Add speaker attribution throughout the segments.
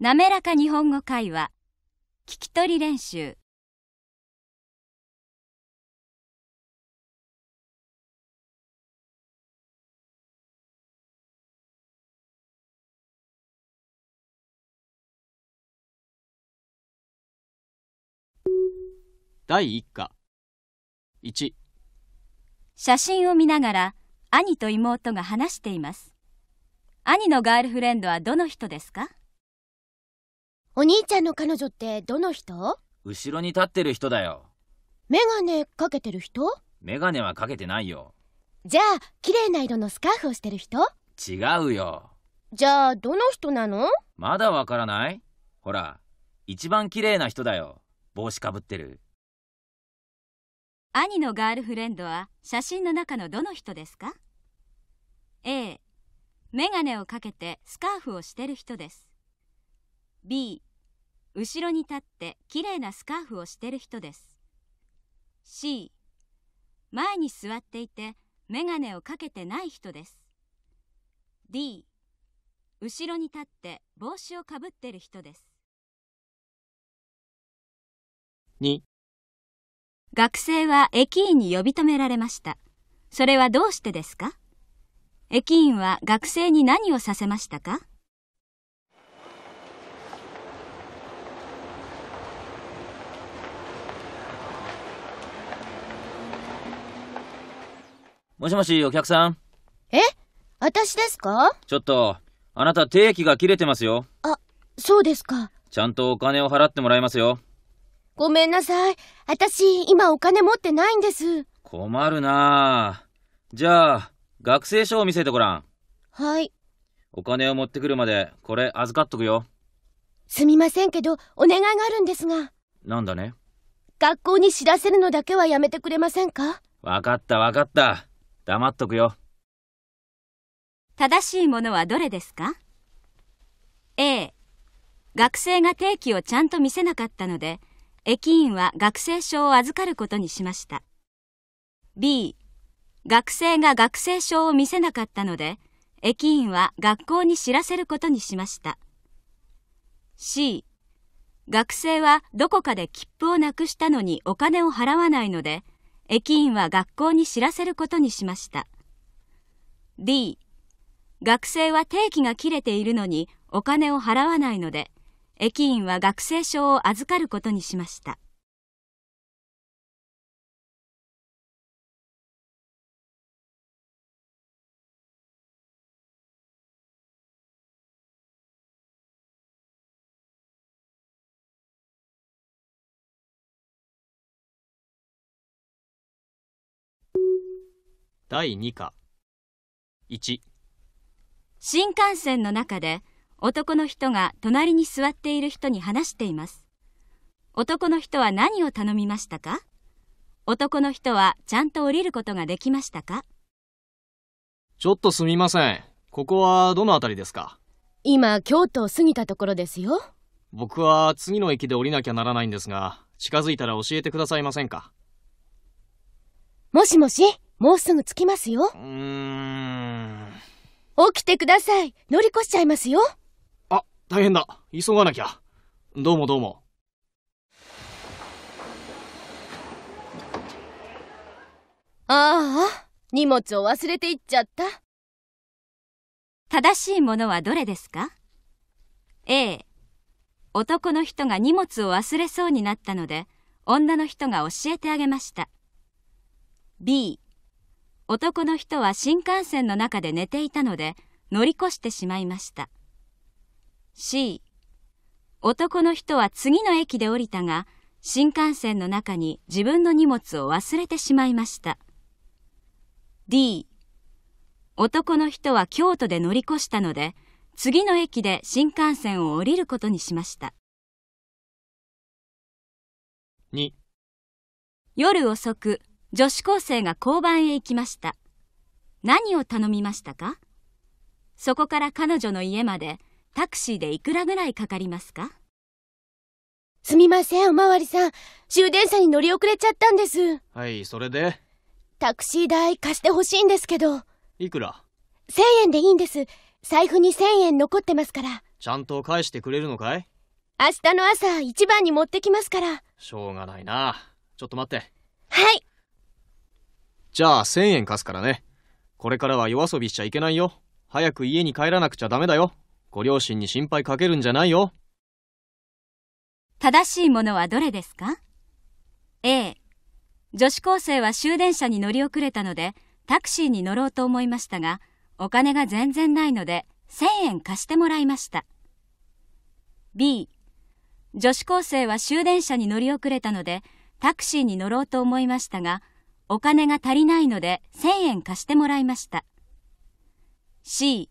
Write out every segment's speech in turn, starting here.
Speaker 1: 滑らか日本語会話聞き取り練習第
Speaker 2: 一課一
Speaker 3: 写真を見ながら兄と妹が話しています兄のガールフレンドはどの人ですかお兄ちゃんの彼女ってどの人
Speaker 4: 後ろに立ってる人だよ。
Speaker 5: メガネかけてる人
Speaker 4: メガネはかけてないよ。
Speaker 5: じゃあ、綺麗な色のスカーフをしてる人
Speaker 4: 違うよ。
Speaker 5: じゃあ、どの人なの
Speaker 4: まだわからないほら、一番綺麗な人だよ。帽子かぶってる。
Speaker 3: 兄のガールフレンドは写真の中のどの人ですか ?A、メガネをかけてスカーフをしてる人です。B、後ろに立って綺麗なスカーフをしてる人です。C 前に座っていてメガネをかけてない人です。D 後ろに立って帽子をかぶってる人です。2学生は駅員に呼び止められました。それはどうしてですか駅員は学生に何をさせましたか
Speaker 4: もしもし、お客さん。
Speaker 5: え私ですか
Speaker 4: ちょっと、あなた定期が切れてますよ。
Speaker 5: あ、そうですか。
Speaker 4: ちゃんとお金を払ってもらいますよ。
Speaker 5: ごめんなさい。私、今お金持ってないんです。
Speaker 4: 困るなじゃあ、学生証を見せてごらん。はい。お金を持ってくるまで、これ預かっとくよ。
Speaker 5: すみませんけど、お願いがあるんですが。なんだね学校に知ら
Speaker 3: せるのだけはやめてくれませんか
Speaker 4: わかったわかった。黙っとくよ。
Speaker 3: 正しいものはどれですか ?A、学生が定期をちゃんと見せなかったので、駅員は学生証を預かることにしました。B、学生が学生証を見せなかったので、駅員は学校に知らせることにしました。C、学生はどこかで切符をなくしたのにお金を払わないので、駅員は学校に知らせることにしました。D 学生は定期が切れているのにお金を払わないので駅員は学生証を預かることにしました。
Speaker 2: 第2課1
Speaker 3: 新幹線の中で男の人が隣に座っている人に話しています男の人は何を頼みましたか男の人はちゃんと降りることができましたか
Speaker 2: ちょっとすみませんここはどの辺りですか
Speaker 3: 今京都を過ぎたところです
Speaker 5: よ
Speaker 2: 僕は次の駅で降りなきゃならないんですが近づいたら教えてくださいませんか
Speaker 5: もしもしもうすぐ着きますよ。うーん。起きてください。乗り越しちゃいますよ。あ、大変だ。
Speaker 2: 急がなきゃ。どうもどうも。
Speaker 3: ああ、荷物を忘れていっちゃった。正しいものはどれですか ?A、男の人が荷物を忘れそうになったので、女の人が教えてあげました。B、男の人は新幹線の中で寝ていたので乗り越してしまいました。C 男の人は次の駅で降りたが新幹線の中に自分の荷物を忘れてしまいました。D 男の人は京都で乗り越したので次の駅で新幹線を降りることにしました。2夜遅く女子高生が交番へ行きました。何を頼みましたかそこから彼女の家までタクシーでいくらぐらいかかりますかすみません、おまわりさん。終電車に乗り遅れちゃっ
Speaker 5: たんです。
Speaker 2: はい、それで
Speaker 5: タクシー代貸してほしいんですけど。いくら ?1000 円でいいんです。財布に1000円残ってますから。
Speaker 2: ちゃんと返してくれるのかい
Speaker 5: 明日の朝一番に持ってきますから。
Speaker 2: しょうがないな。ちょっと待って。はい。じゃあ1000円貸すからね。これからは夜遊びしちゃいけないよ。早く家に帰らなくちゃダメだよ。ご両親に心配かけるんじゃないよ。
Speaker 3: 正しいものはどれですか ?A、女子高生は終電車に乗り遅れたので、タクシーに乗ろうと思いましたが、お金が全然ないので、1000円貸してもらいました。B、女子高生は終電車に乗り遅れたので、タクシーに乗ろうと思いましたが、お金が足りないので1000円貸してもらいました。C、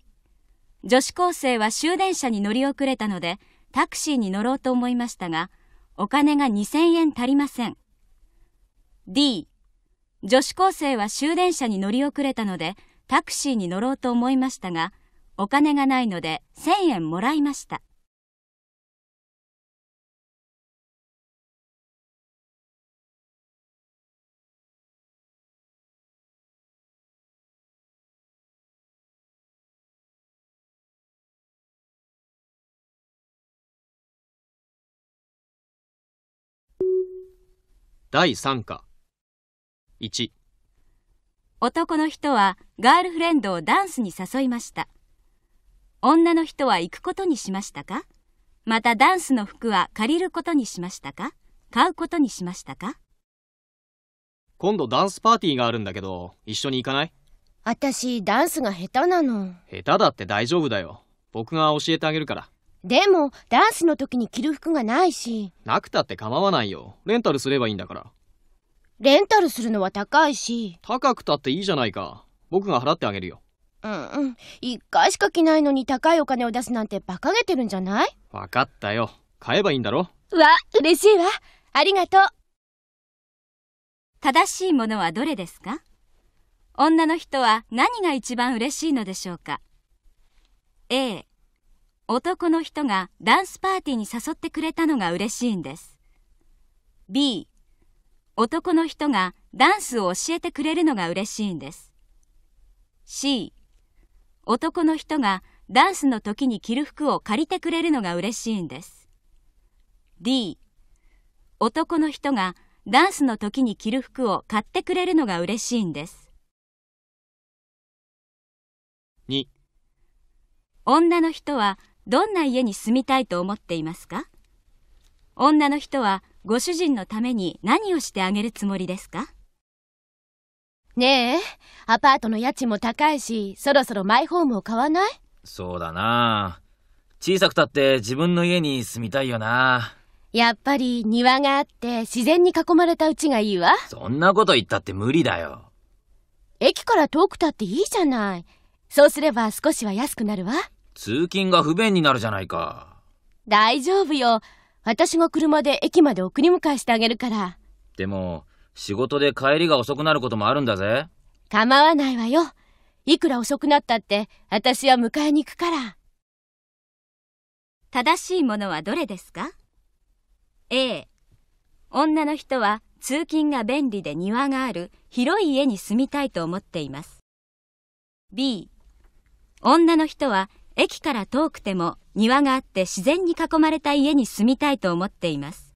Speaker 3: 女子高生は終電車に乗り遅れたのでタクシーに乗ろうと思いましたが、お金が2000円足りません。D、女子高生は終電車に乗り遅れたのでタクシーに乗ろうと思いましたが、お金がないので1000円もらいました。
Speaker 1: 第3
Speaker 2: 課1
Speaker 3: 男の人はガールフレンドをダンスに誘いました女の人は行くことにしましたかまたダンスの服は借りることにしましたか買うことにしましたか
Speaker 2: 今度ダンスパーティーがあるんだけど一緒に行かない
Speaker 3: 私ダンス
Speaker 5: が下手なの
Speaker 2: 下手だって大丈夫だよ僕が教えてあげるから
Speaker 5: でも、ダンスの時に着る服がないし。
Speaker 2: なくたって構わないよ。レンタルすればいいんだから。レンタルするのは高いし。高くたっていいじゃないか。僕が払ってあげるよ。
Speaker 5: うんうん。一回しか着ないのに高いお金を出すなんて馬鹿げてるんじゃない
Speaker 2: 分かったよ。買えばいいんだろ
Speaker 3: わ、嬉しいわ。ありがとう。正しいものはどれですか女の人は何が一番嬉しいのでしょうか ?A、男の人がダンスパーティーに誘ってくれたのが嬉しいんです。B、男の人がダンスを教えてくれるのが嬉しいんです。C、男の人がダンスの時に着る服を借りてくれるのが嬉しいんです。D、男の人がダンスの時に着る服を買ってくれるのが嬉しいんです。2女の人はどんな家に住みたいと思っていますか女の人はご主人のために何をしてあげるつもりですかねえ、アパートの
Speaker 5: 家賃も高いし、そろそろマイホームを買わない
Speaker 4: そうだな小さくたって自分の家に住みたいよな
Speaker 5: やっぱり庭があって自然に囲まれた家がいいわ。そ
Speaker 4: んなこと言ったって無理だよ。
Speaker 5: 駅から遠くたっていいじゃない。そうすれば少しは安くなるわ。
Speaker 4: 通勤が不便になるじゃないか。
Speaker 5: 大丈夫よ。私が車で駅まで送り迎えしてあげるから。
Speaker 4: でも、仕事で帰りが遅くなることもあるんだぜ。
Speaker 5: 構わないわよ。いくら遅く
Speaker 3: なったって、私は迎えに行くから。正しいものはどれですか ?A、女の人は通勤が便利で庭がある広い家に住みたいと思っています。B、女の人は駅から遠くても庭があって自然に囲まれた家に住みたいと思っています。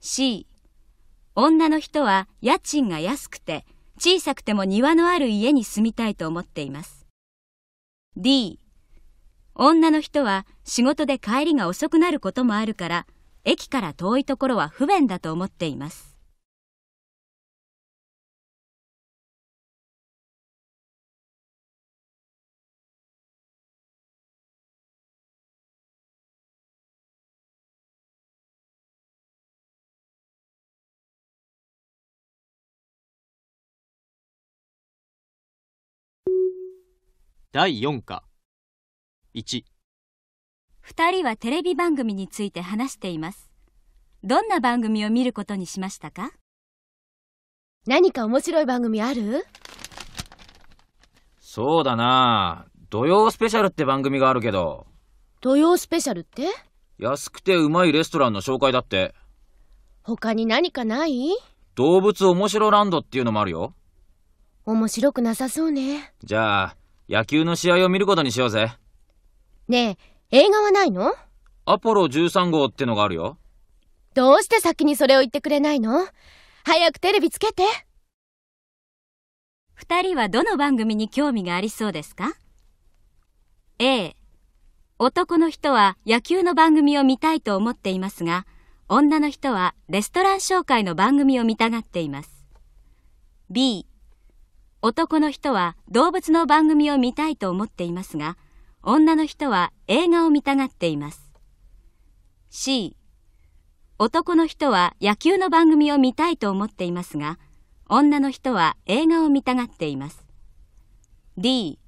Speaker 3: C、女の人は家賃が安くて小さくても庭のある家に住みたいと思っています。D、女の人は仕事で帰りが遅くなることもあるから駅から遠いところは不便だと思っています。
Speaker 2: 第4課12
Speaker 3: 人はテレビ番組について話していますどんな番組を見ることにしましたか何か面白い番組ある
Speaker 4: そうだな土曜スペシャルって番組があるけど
Speaker 5: 土曜スペシャルって
Speaker 4: 安くてうまいレストランの紹介だって
Speaker 5: 他に何かない
Speaker 4: 動物おもしろランドっていうのもあるよ
Speaker 5: 面白くなさそうね
Speaker 4: じゃあ野球の試合を見ることにしようぜ。
Speaker 5: ねえ、映画はないの
Speaker 4: アポロ13号ってのがあるよ。
Speaker 3: どうして先にそれを言ってくれないの早くテレビつけて。二人はどの番組に興味がありそうですか ?A、男の人は野球の番組を見たいと思っていますが、女の人はレストラン紹介の番組を見たがっています。B、男の人は動物の番組を見たいと思っていますが、女の人は映画を見たがっています。C、男の人は野球の番組を見たいと思っていますが、女の人は映画を見たがっています。D、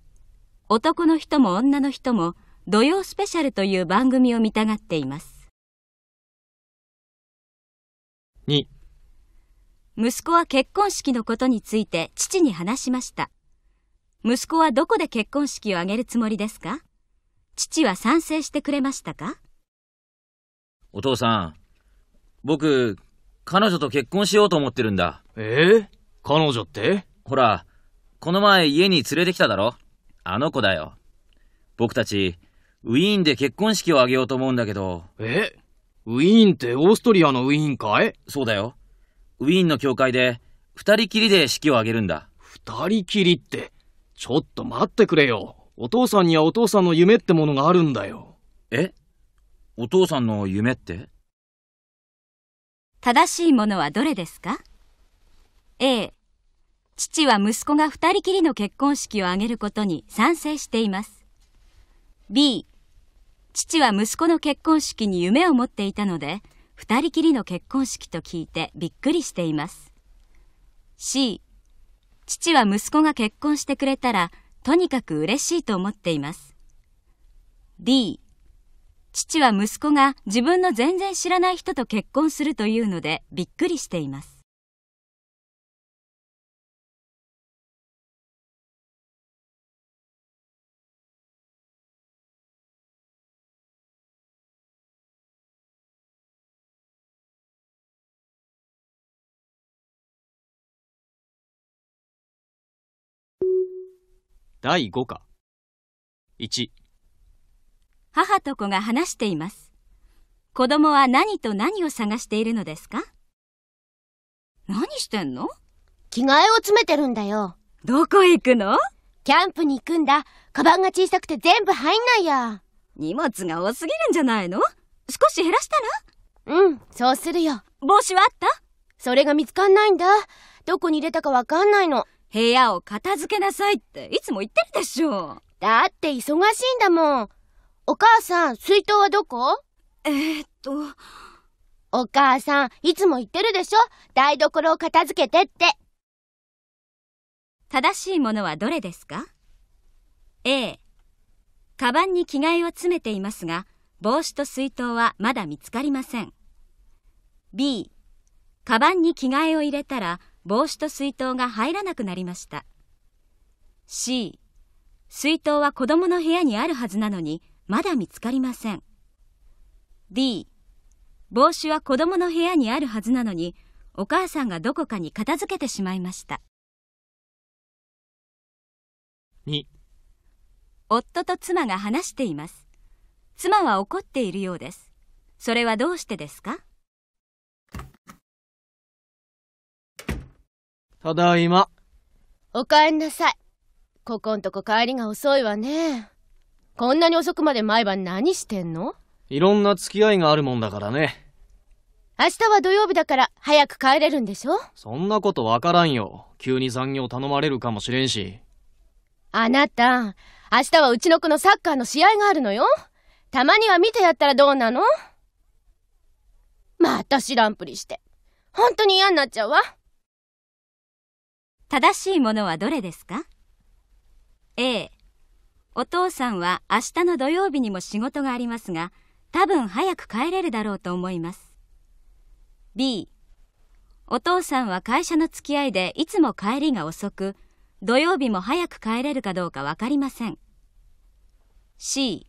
Speaker 3: 男の人も女の人も土曜スペシャルという番組を見たがっています。2息子は結婚式のことについて父に話しました。息子はどこで結婚式を挙げるつもりですか父は賛成してくれましたか
Speaker 4: お父さん、僕、彼女と結婚しようと思ってるんだ。ええ彼女ってほら、この前家に連れてきただろあの子だよ。僕たち、ウィーンで結婚式を挙げようと思うんだけど。えウィーンってオーストリアのウィーンかいそうだよ。ウィーンの教会
Speaker 2: で、二人きりで式を挙げるんだ。二人きりって、ちょっと待ってくれよ。お父さんにはお父さんの夢ってものがあるんだよ。えお父さんの夢って
Speaker 3: 正しいものはどれですか ?A、父は息子が二人きりの結婚式を挙げることに賛成しています。B、父は息子の結婚式に夢を持っていたので、二人きりの結婚式と聞いてびっくりしています。C、父は息子が結婚してくれたら、とにかく嬉しいと思っています。D、父は息子が自分の全然知らない人と結婚するというのでびっくりしています。
Speaker 1: 第5課。
Speaker 2: 1。
Speaker 3: 母と子が話しています。子供は何と何を探しているのですか何してんの着替えを詰めてるんだよ。どこへ行くのキャンプに行くん
Speaker 5: だ。カバンが小さくて全部入んないや。荷物が多すぎるんじゃないの少し減らしたらうん、そうするよ。帽子はあったそれが見つかんないんだ。どこに入れたかわかんないの。部屋を片付けなさいっていつも言ってるでしょ。だって忙しいんだもん。お母さん、水筒はどこえ
Speaker 3: ー、っと。お母さん、いつも言ってるでしょ台所を片付けてって。正しいものはどれですか ?A、カバンに着替えを詰めていますが、帽子と水筒はまだ見つかりません。B、カバンに着替えを入れたら、帽子と水筒が入らなくなりました。C、水筒は子供の部屋にあるはずなのに、まだ見つかりません。D、帽子は子供の部屋にあるはずなのに、お母さんがどこかに片付けてしまいました。2夫と妻が話しています。妻は怒っているようです。それはどうしてですか
Speaker 2: ただいま。
Speaker 3: お帰んなさい。ここんとこ帰りが
Speaker 5: 遅いわね。こんなに遅くまで毎晩何してんの
Speaker 2: いろんな付き合いがあるもんだからね。
Speaker 5: 明日は土曜日だから早く帰れるんでしょ
Speaker 2: そんなことわからんよ。急に残業頼まれるかもしれんし。
Speaker 5: あなた、明日はうちの子のサッカーの試合があるのよ。たまには見てやったらどうなの
Speaker 3: また知らんぷりして。本当に嫌になっちゃうわ。正しいものはどれですか ?A、お父さんは明日の土曜日にも仕事がありますが、多分早く帰れるだろうと思います。B、お父さんは会社の付き合いでいつも帰りが遅く、土曜日も早く帰れるかどうかわかりません。C、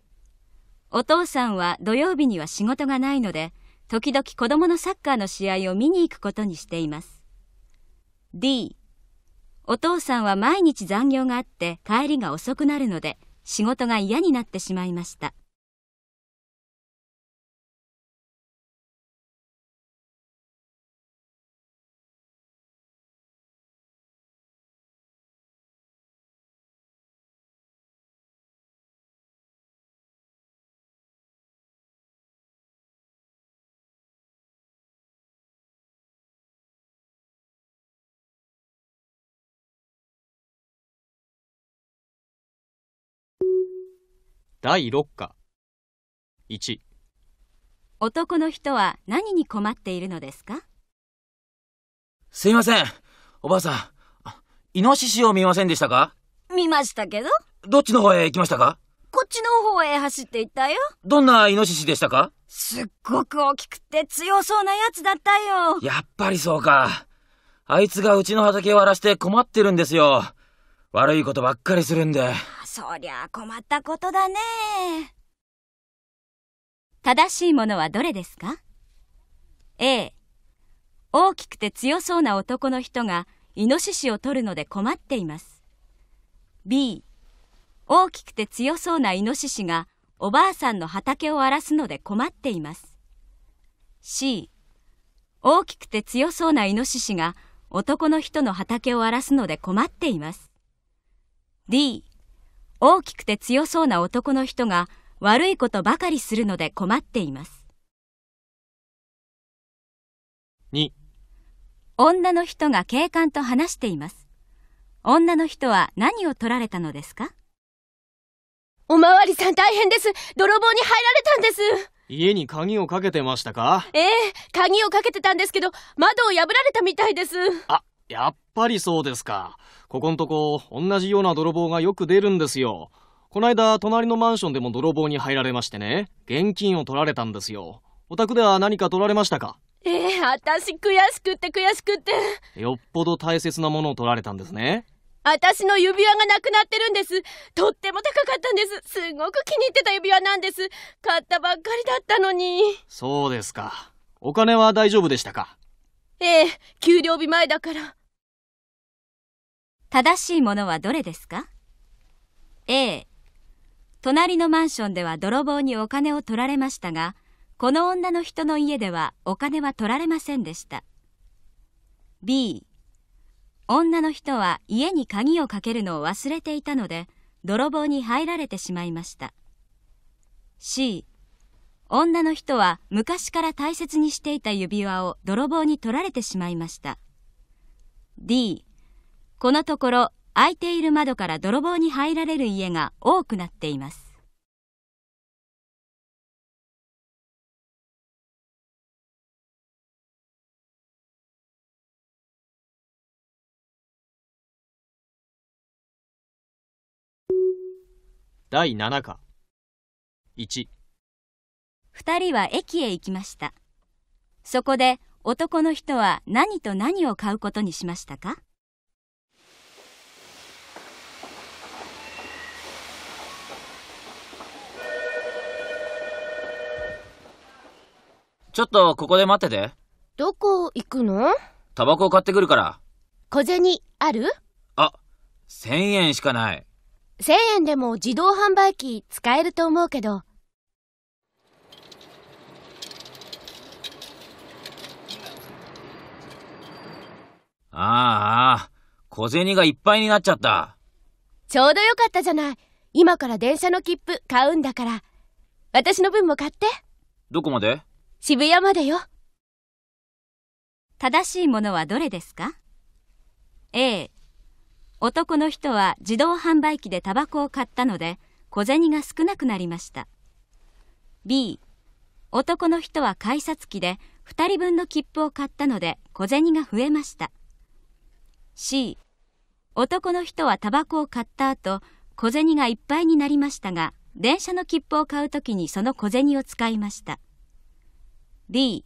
Speaker 3: お父さんは土曜日には仕事がないので、時々子供のサッカーの試合を見に行くことにしています。D、お父さんは毎日残業があって帰りが遅くなるので仕事が嫌になってしまいました
Speaker 2: 第6課1
Speaker 3: 男の人は何に困っているのですか
Speaker 2: すいません
Speaker 4: おばあさんイノシシを見ませんでしたか
Speaker 3: 見ましたけどどっ
Speaker 4: ちの方へ行きましたか
Speaker 3: こっちの方へ走って行ったよ
Speaker 4: どんなイノシシでしたかすっ
Speaker 3: ごく大きくて強そうなやつだったよ
Speaker 4: やっぱりそうかあいつがうちの畑を荒らして困ってるんですよ悪いことばっかりするんで
Speaker 3: そりゃ困ったことだね。正しいものはどれですか ?A、大きくて強そうな男の人がイノシシを取るので困っています。B、大きくて強そうなイノシシがおばあさんの畑を荒らすので困っています。C、大きくて強そうなイノシシが男の人の畑を荒らすので困っています。D、大きくて強そうな男の人が悪いことばかりするので困っています。2女の人が警官と話しています。女の人は何を取られたのですかおまわりさん大変です。泥棒に入られたんです。
Speaker 2: 家に鍵をかけてましたか
Speaker 5: ええ、鍵をかけてたんですけど、窓を破られたみたいです。あ、
Speaker 2: やっぱりそうですか。ここんとこ、同じような泥棒がよく出るんですよ。こないだ、隣のマンションでも泥棒に入られましてね、現金を取られたんですよ。お宅では何か取られましたか
Speaker 5: ええー、私悔しくって悔しくって。
Speaker 2: よっぽど大切なものを取られたんですね。
Speaker 5: 私の指輪がなくなってるんです。とっても高かったんです。すごく気に入ってた指輪なんです。買ったばっかりだったのに。
Speaker 2: そうですか。お金は大丈夫でしたか
Speaker 3: ええ、給料日前だから。正しいものはどれですか ?A、隣のマンションでは泥棒にお金を取られましたが、この女の人の家ではお金は取られませんでした。B、女の人は家に鍵をかけるのを忘れていたので、泥棒に入られてしまいました。C、女の人は昔から大切にしていた指輪を泥棒に取られてしまいました。D、このところ開いている窓から泥棒に入られる家が多くなっています。
Speaker 2: 第7課1
Speaker 3: 二人は駅へ行きましたそこで男の人は何と何を買うことにしましたか
Speaker 4: ちょっとここで待ってて
Speaker 5: どこ行くの
Speaker 4: タバコを買ってくるから
Speaker 5: 小銭ある
Speaker 4: あ千円しかない
Speaker 5: 千円でも自動販売機使えると思うけど
Speaker 4: ああ、小銭がいっぱいになっちゃった。
Speaker 5: ちょうどよかったじゃない。
Speaker 3: 今から電車の切符買うんだから。私の分も買って。どこまで渋谷までよ。正しいものはどれですか ?A、男の人は自動販売機でタバコを買ったので小銭が少なくなりました。B、男の人は改札機で2人分の切符を買ったので小銭が増えました。C 男の人はタバコを買った後小銭がいっぱいになりましたが電車の切符を買うときにその小銭を使いました D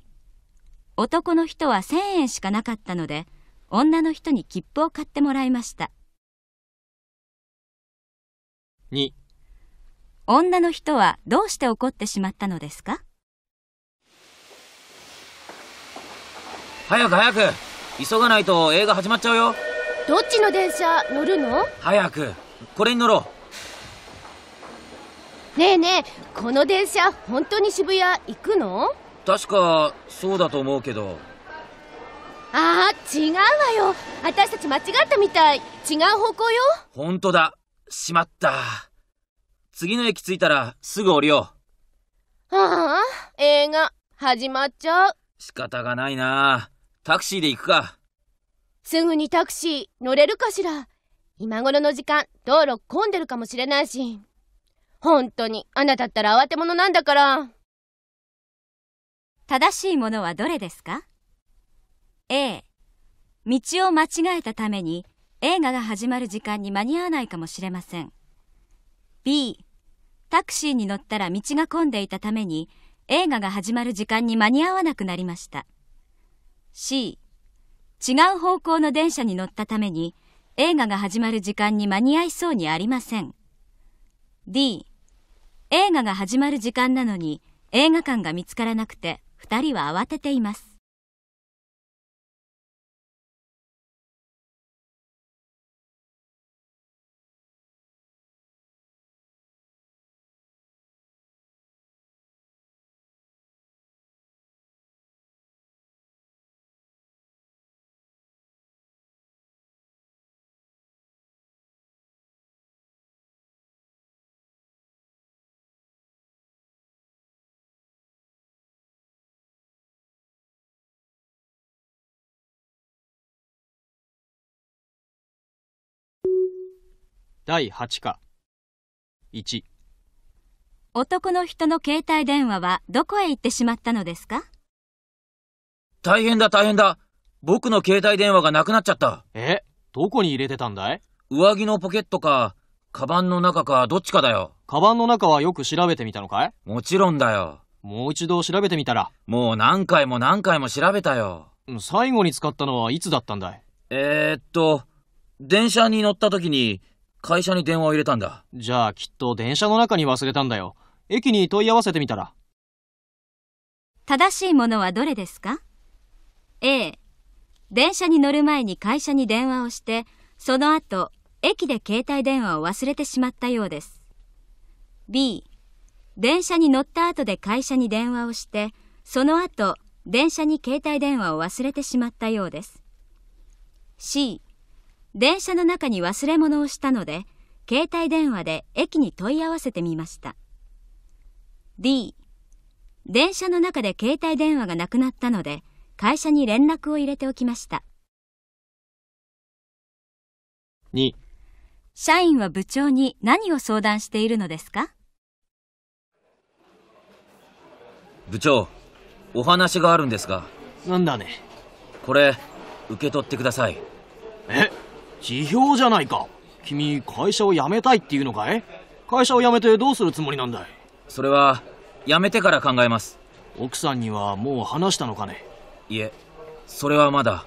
Speaker 3: 男の人は1000円しかなかったので女の人に切符を買ってもらいました2女の人はどうして怒ってしまったのですか
Speaker 4: 早く早く急がないと映画始まっちゃうよ
Speaker 5: どっちの電車乗るの
Speaker 4: 早くこれに乗ろ
Speaker 5: うねえねえこの電車本当に渋谷行くの
Speaker 4: 確かそうだと思うけど
Speaker 5: ああ違うわよ私たち間違ったみたい違う方向よ
Speaker 4: 本当だしまった次の駅着いたらすぐ降りよ
Speaker 5: うああ映画始まっちゃう
Speaker 4: 仕方がないなあタクシーで行くか。
Speaker 5: すぐにタクシー乗れるかしら。今頃の時間、道路混んでるかもしれないし。
Speaker 3: 本当に、あなたったら慌て者なんだから。正しいものはどれですか ?A、道を間違えたために映画が始まる時間に間に合わないかもしれません。B、タクシーに乗ったら道が混んでいたために映画が始まる時間に間に合わなくなりました。C 違う方向の電車に乗ったために映画が始まる時間に間に合いそうにありません D 映画が始まる時間なのに映画館が見つからなくて二人は慌てています
Speaker 2: 第8課1
Speaker 3: 男の人の携帯電話はどこへ行ってしまったのですか
Speaker 4: 大変だ大変だ僕の携帯電話がなくなっちゃったえどこに入れてたんだい上着のポケットかカバンの中かどっ
Speaker 2: ちかだよカバンの中はよく調べてみたのかいもちろんだよもう一度調べてみたらもう何回も何回も調べたよ最後に使ったのはいつだったんだいえー、っと電車に乗った時に会社に電話を入れたんだ。じゃあきっと電車の中に忘れたんだよ。駅に問い合わせてみたら。
Speaker 3: 正しいものはどれですか ?A、電車に乗る前に会社に電話をして、その後、駅で携帯電話を忘れてしまったようです。B、電車に乗った後で会社に電話をして、その後、電車に携帯電話を忘れてしまったようです。C、電車の中に忘れ物をしたので、携帯電話で駅に問い合わせてみました。D、電車の中で携帯電話がなくなったので、会社に連絡を入れておきました。2社員は部長に何を相談しているのですか
Speaker 1: 部長、
Speaker 4: お話があるんですが。なんだね。これ、受け取ってください。
Speaker 2: え辞表じゃないか君会社を辞めたいっていうのかい会社を辞めてどうするつもりなんだいそれは辞めてから考えます奥さんにはもう話したのかねいえそれはまだ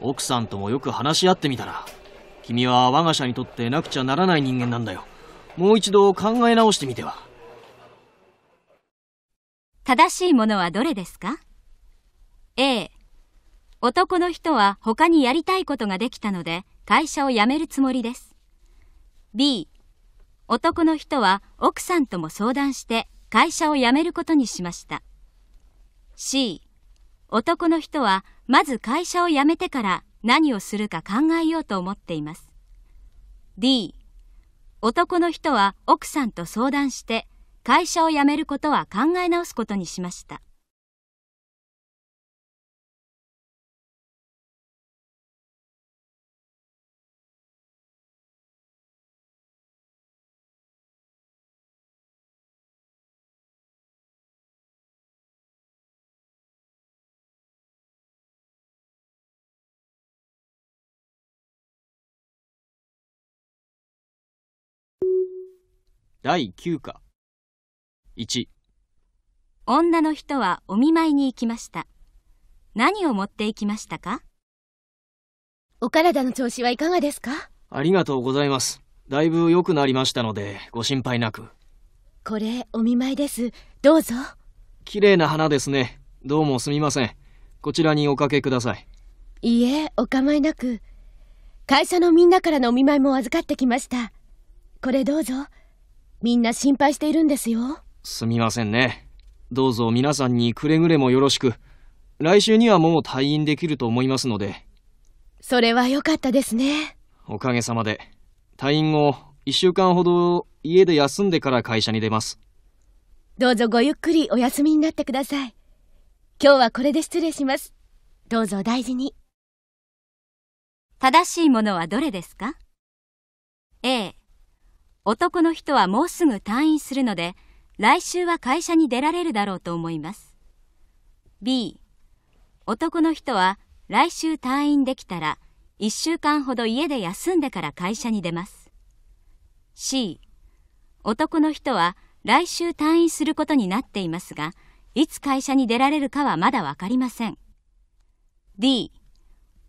Speaker 2: 奥さんともよく話し合ってみたら君は我が社にとってなくちゃならない人間なんだよもう一度考え直してみては
Speaker 3: 正しいものはどれですか A 男の人は他にやりたいことができたので会社を辞めるつもりです。B、男の人は奥さんとも相談して会社を辞めることにしました。C、男の人はまず会社を辞めてから何をするか考えようと思っています。D、男の人は奥さんと相談して会社を辞めることは考え直すことにしました。
Speaker 2: 第9課1
Speaker 3: 女の人はお見舞いに行きました何を持って行きましたかお体の調子はいかがですか
Speaker 2: ありがとうございますだいぶ良くなりましたのでご心配なく
Speaker 5: これお見舞いですどうぞ
Speaker 2: 綺麗な花ですねどうもすみませんこちらにおかけください
Speaker 5: いいえお構いなく会社のみんなからのお見舞いも預かってきましたこれどうぞみんな心配しているんですよ
Speaker 2: すみませんねどうぞ皆さんにくれぐれもよろしく来週にはもう退院できると思いますので
Speaker 5: それは良かったですね
Speaker 2: おかげさまで退院後1週間ほど家で休んでから会社に出ます
Speaker 5: どうぞごゆっくりお休みになってください
Speaker 3: 今日はこれで失礼しますどうぞお大事に正しいものはどれですか A 男の人はもうすぐ退院するので、来週は会社に出られるだろうと思います。B、男の人は来週退院できたら、1週間ほど家で休んでから会社に出ます。C、男の人は来週退院することになっていますが、いつ会社に出られるかはまだわかりません。D、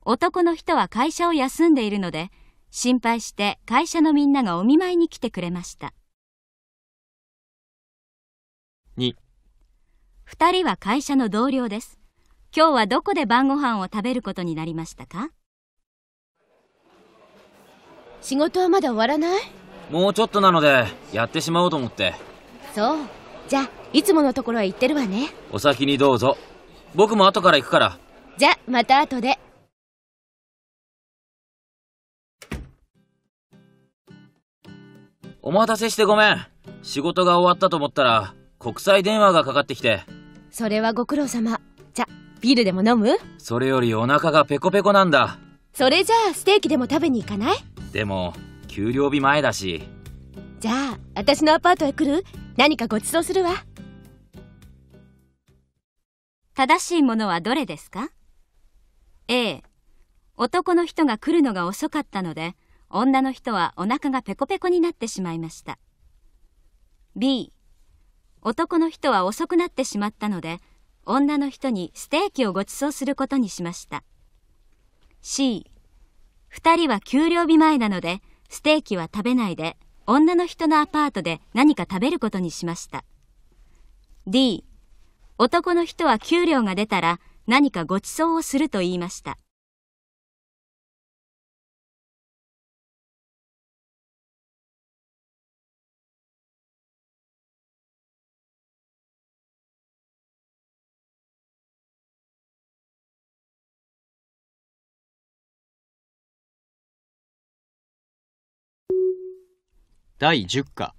Speaker 3: 男の人は会社を休んでいるので、心配して会社のみんながお見舞いに来てくれました。2二人は会社の同僚です。今日はどこで晩ご飯を食べることになりましたか
Speaker 5: 仕事はまだ終わらない
Speaker 4: もうちょっとなので、やってしまおうと思って。
Speaker 5: そう。じゃあ、いつものところへ行ってるわね。
Speaker 4: お先にど
Speaker 1: うぞ。僕も後から行くから。
Speaker 5: じゃあ、また後で。
Speaker 1: お待たせして
Speaker 4: ごめん。仕事が終わったと思ったら、国際電話がかかってきて。
Speaker 5: それはご苦労様。じゃ、ビールでも飲む
Speaker 4: それよりお腹がペコペコなんだ。
Speaker 5: それじゃあ、ステーキでも食べに行かない
Speaker 4: でも、給料日前だし。
Speaker 5: じゃあ、
Speaker 3: 私のアパートへ来る何かご馳走するわ。正しいものはどれですか ?A、男の人が来るのが遅かったので、女の人はお腹がペコペコになってしまいました B 男の人は遅くなってしまったので女の人にステーキをご馳走することにしました C 2人は給料日前なのでステーキは食べないで女の人のアパートで何か食べることにしました D 男の人は給料が出たら何かご馳走をすると言いました
Speaker 1: 第10課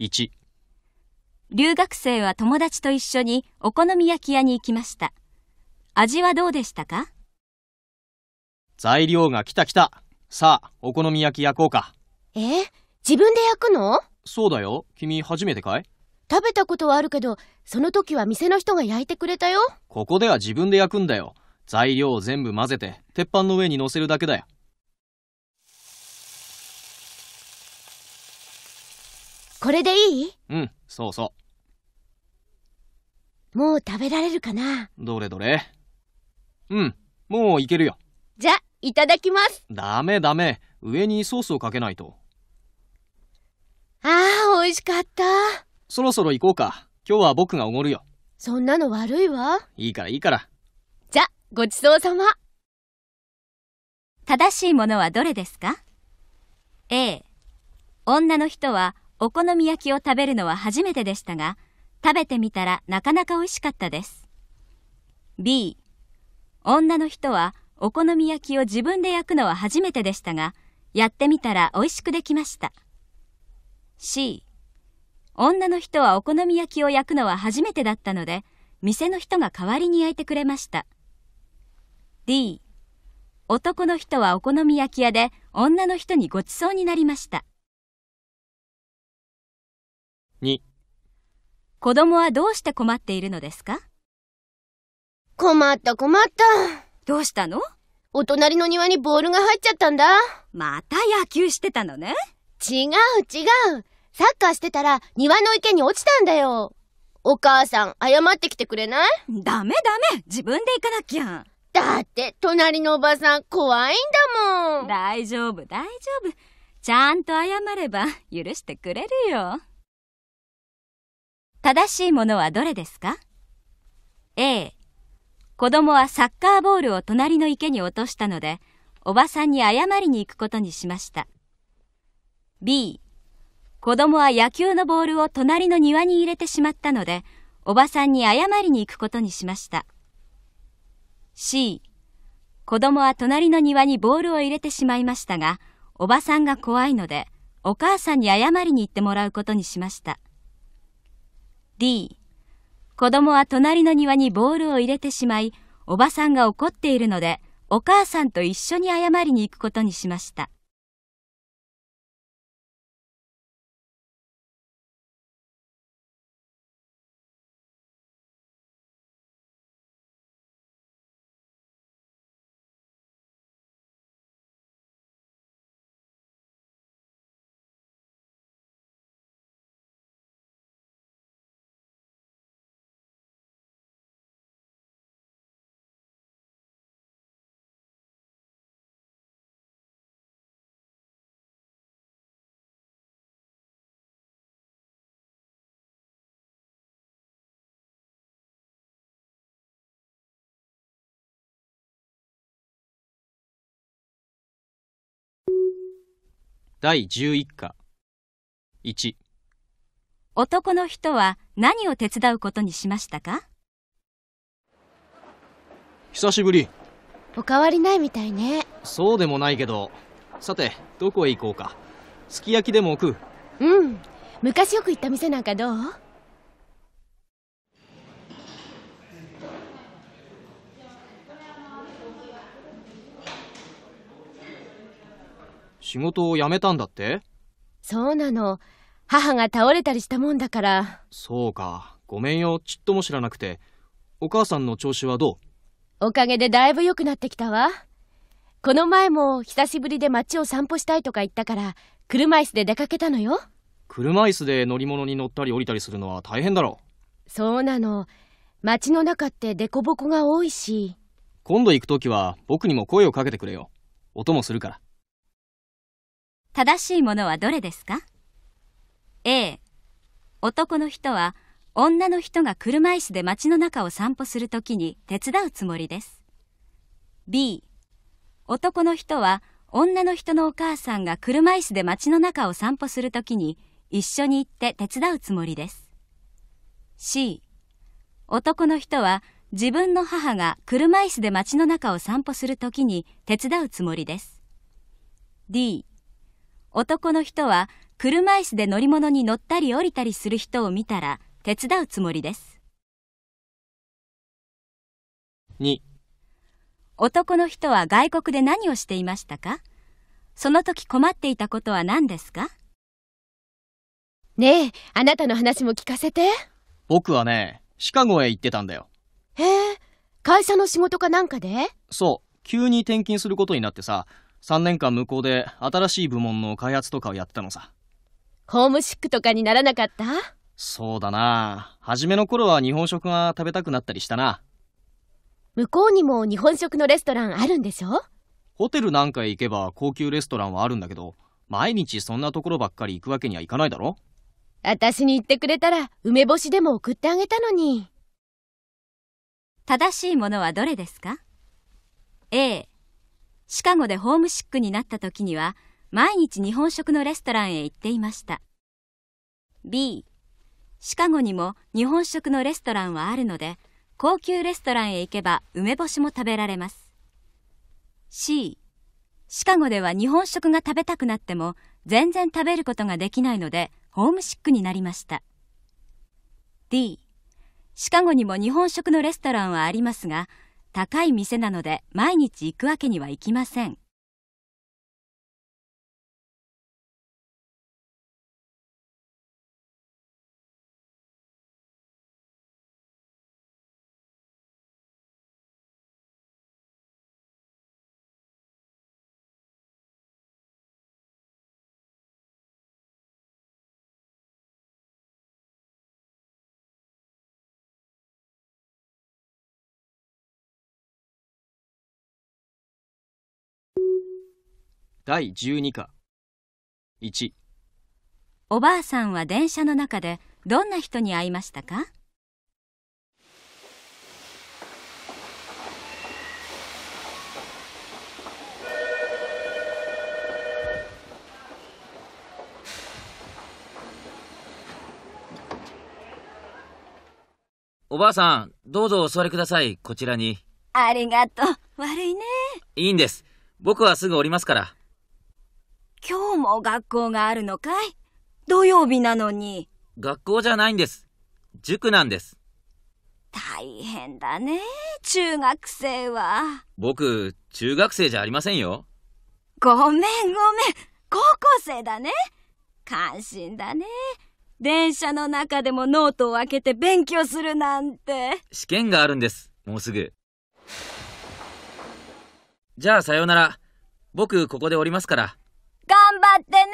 Speaker 2: 1
Speaker 3: 留学生は友達と一緒にお好み焼き屋に行きました味はどうでしたか
Speaker 2: 材料が来た来たさあお好み焼き焼こうか
Speaker 3: え自分で焼くの
Speaker 2: そうだよ君初めてかい
Speaker 5: 食べたことはあるけどその時は店の人が焼いてくれたよ
Speaker 2: ここでは自分で焼くんだよ材料を全部混ぜて鉄板の上に乗せるだけだよ
Speaker 5: これでいい
Speaker 2: うんそうそ
Speaker 5: うもう食べられるかな
Speaker 2: どれどれうんもういけるよ
Speaker 5: じゃいただきます
Speaker 2: ダメダメ上にソースをかけないと
Speaker 5: ああ美味しかった
Speaker 2: そろそろ行こうか今日は僕がおごるよ
Speaker 5: そんなの悪
Speaker 3: いわ
Speaker 2: いいからいいから
Speaker 3: じゃごちそうさま正しいものはどれですか A 女の人はお好み焼きを食べるのは初めてでしたが、食べてみたらなかなか美味しかったです。B、女の人はお好み焼きを自分で焼くのは初めてでしたが、やってみたら美味しくできました。C、女の人はお好み焼きを焼くのは初めてだったので、店の人が代わりに焼いてくれました。D、男の人はお好み焼き屋で女の人にごちそうになりました。2子供はどうして困っているのですか困った困った。どうしたのお隣の庭に
Speaker 5: ボールが入っちゃったんだ。また野球してたのね。違う違う。サッカーしてたら庭の池に落ちたんだよ。お母さん、謝ってきてくれない
Speaker 3: ダメダメ自分で行かなきゃ。だって、隣のおばさん怖いんだもん。大丈夫、大丈夫。ちゃんと謝れば許してくれるよ。正しいものはどれですか ?A、子供はサッカーボールを隣の池に落としたので、おばさんに謝りに行くことにしました。B、子供は野球のボールを隣の庭に入れてしまったので、おばさんに謝りに行くことにしました。C、子供は隣の庭にボールを入れてしまいましたが、おばさんが怖いので、お母さんに謝りに行ってもらうことにしました。D 子供は隣の庭にボールを入れてしまいおばさんが怒っているのでお母さんと一緒に謝りに行くことにしました
Speaker 2: 第11課1
Speaker 3: 男の人は何を手伝うことにしましたか久しぶりおかわりないみたいね
Speaker 2: そうでもないけどさてどこへ行こうかすき焼きでも置く
Speaker 5: うん昔よく行った店なんかどう
Speaker 2: 仕事を辞めたんだって
Speaker 5: そうなの母が倒れたりしたもんだから
Speaker 2: そうかごめんよちっとも知らなくてお母さんの調子はど
Speaker 5: うおかげでだいぶ良くなってきたわこの前も久しぶりで街を散歩したいとか言ったから車椅子で出かけたのよ
Speaker 2: 車椅子で乗り物に乗ったり降りたりするのは大変だろ
Speaker 5: そうなの街の
Speaker 3: 中って凸凹が多いし
Speaker 2: 今度行く時は僕にも声をかけてくれよ音もするから
Speaker 3: 正しいものはどれですか ?A 男の人は女の人が車椅子で街の中を散歩するときに手伝うつもりです。B 男の人は女の人のお母さんが車椅子で街の中を散歩するときに一緒に行って手伝うつもりです。C 男の人は自分の母が車椅子で街の中を散歩するときに手伝うつもりです。D 男の人は車椅子で乗り物に乗ったり降りたりする人を見たら手伝うつもりです。2男の人は外国で何をしていましたかその時困っていたことは何ですかねえ、あなたの話も聞かせて。
Speaker 2: 僕はね、シカゴへ行ってたんだよ。
Speaker 5: へえ、会社の仕事かなんかで
Speaker 2: そう、急に転勤することになってさ、3年間向こうで新しい部門の開発とかをやってたのさ
Speaker 5: ホームシックとかにならなかった
Speaker 2: そうだな初めの頃は日本食が食べたくなったりしたな
Speaker 5: 向こうにも日本食のレストランあるんでしょ
Speaker 2: ホテルなんかへ行けば高級レストランはあるんだけど毎日そんなところばっかり行くわけにはいかないだろ
Speaker 3: 私に言ってくれたら梅干しでも送ってあげたのに正しいものはどれですか A シカゴでホームシックになった時には、毎日日本食のレストランへ行っていました。B、シカゴにも日本食のレストランはあるので、高級レストランへ行けば梅干しも食べられます。C、シカゴでは日本食が食べたくなっても、全然食べることができないので、ホームシックになりました。D、シカゴにも日本食のレストランはありますが、高い店なので毎日行くわけにはいきません。
Speaker 2: 第12課1
Speaker 3: おばあさんは電車の中でどんな人に会いましたか
Speaker 4: おばあさん、どうぞお座りください、こちらに。
Speaker 3: ありがとう。悪いね。
Speaker 4: いいんです。僕はすぐおりますから。
Speaker 3: 今日も学校があるのかい土曜日なのに。
Speaker 4: 学校じゃないんです。塾なんです。大
Speaker 3: 変だね、中学生は。
Speaker 4: 僕、中学生じゃありませんよ。
Speaker 3: ごめんごめん、高校生だね。関心だね。電車の中でもノートを開けて勉強するなんて。
Speaker 4: 試験があるんです、もうすぐ。じゃあさようなら。僕、ここで降りますから。
Speaker 3: 頑張ってね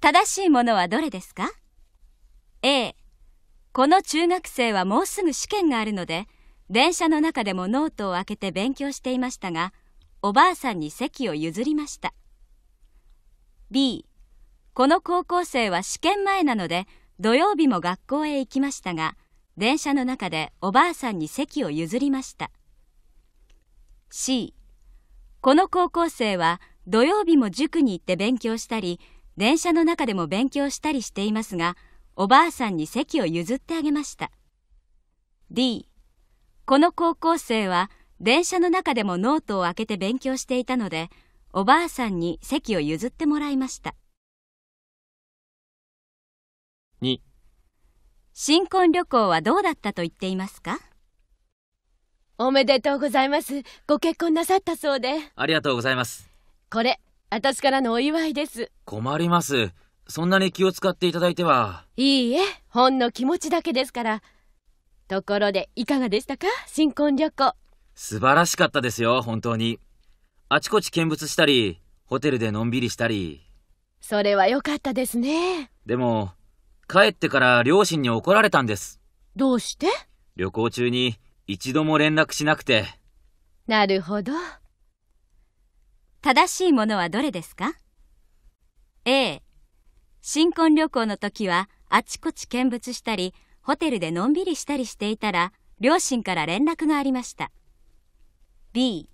Speaker 3: 正しいものはどれですか ?A、この中学生はもうすぐ試験があるので、電車の中でもノートを開けて勉強していましたが、おばあさんに席を譲りました。B、この高校生は試験前なので、土曜日も学校へ行きましたが、電車の中でおばあさんに席を譲りました。C、この高校生は土曜日も塾に行って勉強したり、電車の中でも勉強したりしていますが、おばあさんに席を譲ってあげました。D、この高校生は電車の中でもノートを開けて勉強していたので、おばあさんに席を譲ってもらいました。2新婚旅行はどうだったと言っていますかおめでとうございますご結婚なさった
Speaker 5: そうで
Speaker 4: ありがとうございます
Speaker 5: これ私からのお祝いです
Speaker 4: 困りますそんなに気を使っていただいては
Speaker 5: いいえほんの気持ちだけですからところでいかがでしたか新婚旅行
Speaker 4: 素晴らしかったですよ本当にあちこち見物したりホテルでのんびりしたり
Speaker 5: それは良かったですね
Speaker 4: でも帰ってから両親に怒られたんですどうして旅行中に一度も連絡しなくて。
Speaker 3: なるほど。正しいものはどれですか ?A、新婚旅行の時はあちこち見物したり、ホテルでのんびりしたりしていたら、両親から連絡がありました。B、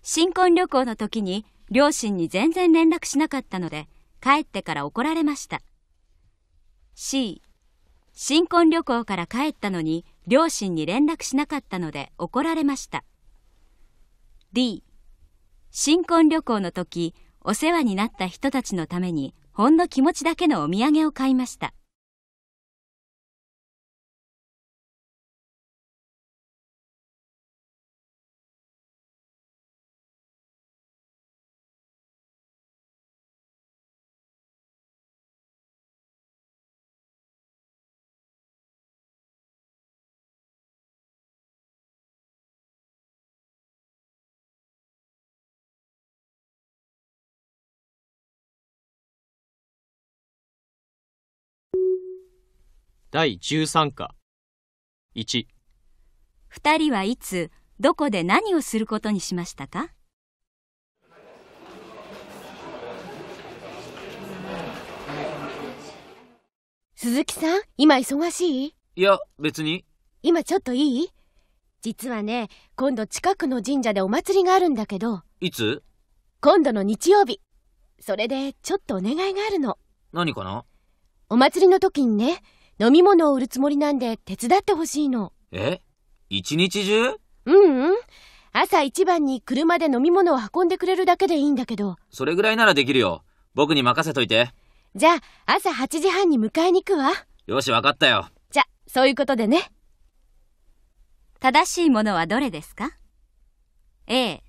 Speaker 3: 新婚旅行の時に両親に全然連絡しなかったので、帰ってから怒られました。C、新婚旅行から帰ったのに、両親に連絡しなかったので怒られました D 新婚旅行の時お世話になった人たちのためにほんの気持ちだけのお土産を買いました
Speaker 2: 第13課1
Speaker 3: 二人はいつどこで何をすることにしましたか
Speaker 5: 鈴木さん今忙しい
Speaker 4: いや別に
Speaker 5: 今ちょっといい実はね今度近くの神社でお祭りがあるんだけどいつ今度の日曜日それでちょっとお願いがあるの何かなお祭りの時にね飲み物を売るつもりなんで手伝ってほしいの。
Speaker 4: え一日中う
Speaker 5: んうん。朝一番に車で飲み物を運んでくれるだけでいいんだけど。
Speaker 4: それぐらいならできるよ。僕に任せといて。
Speaker 5: じゃあ、朝8時半に迎えに行くわ。
Speaker 4: よし、わかったよ。
Speaker 5: じゃ、そういうことでね。
Speaker 3: 正しいものはどれですか ?A、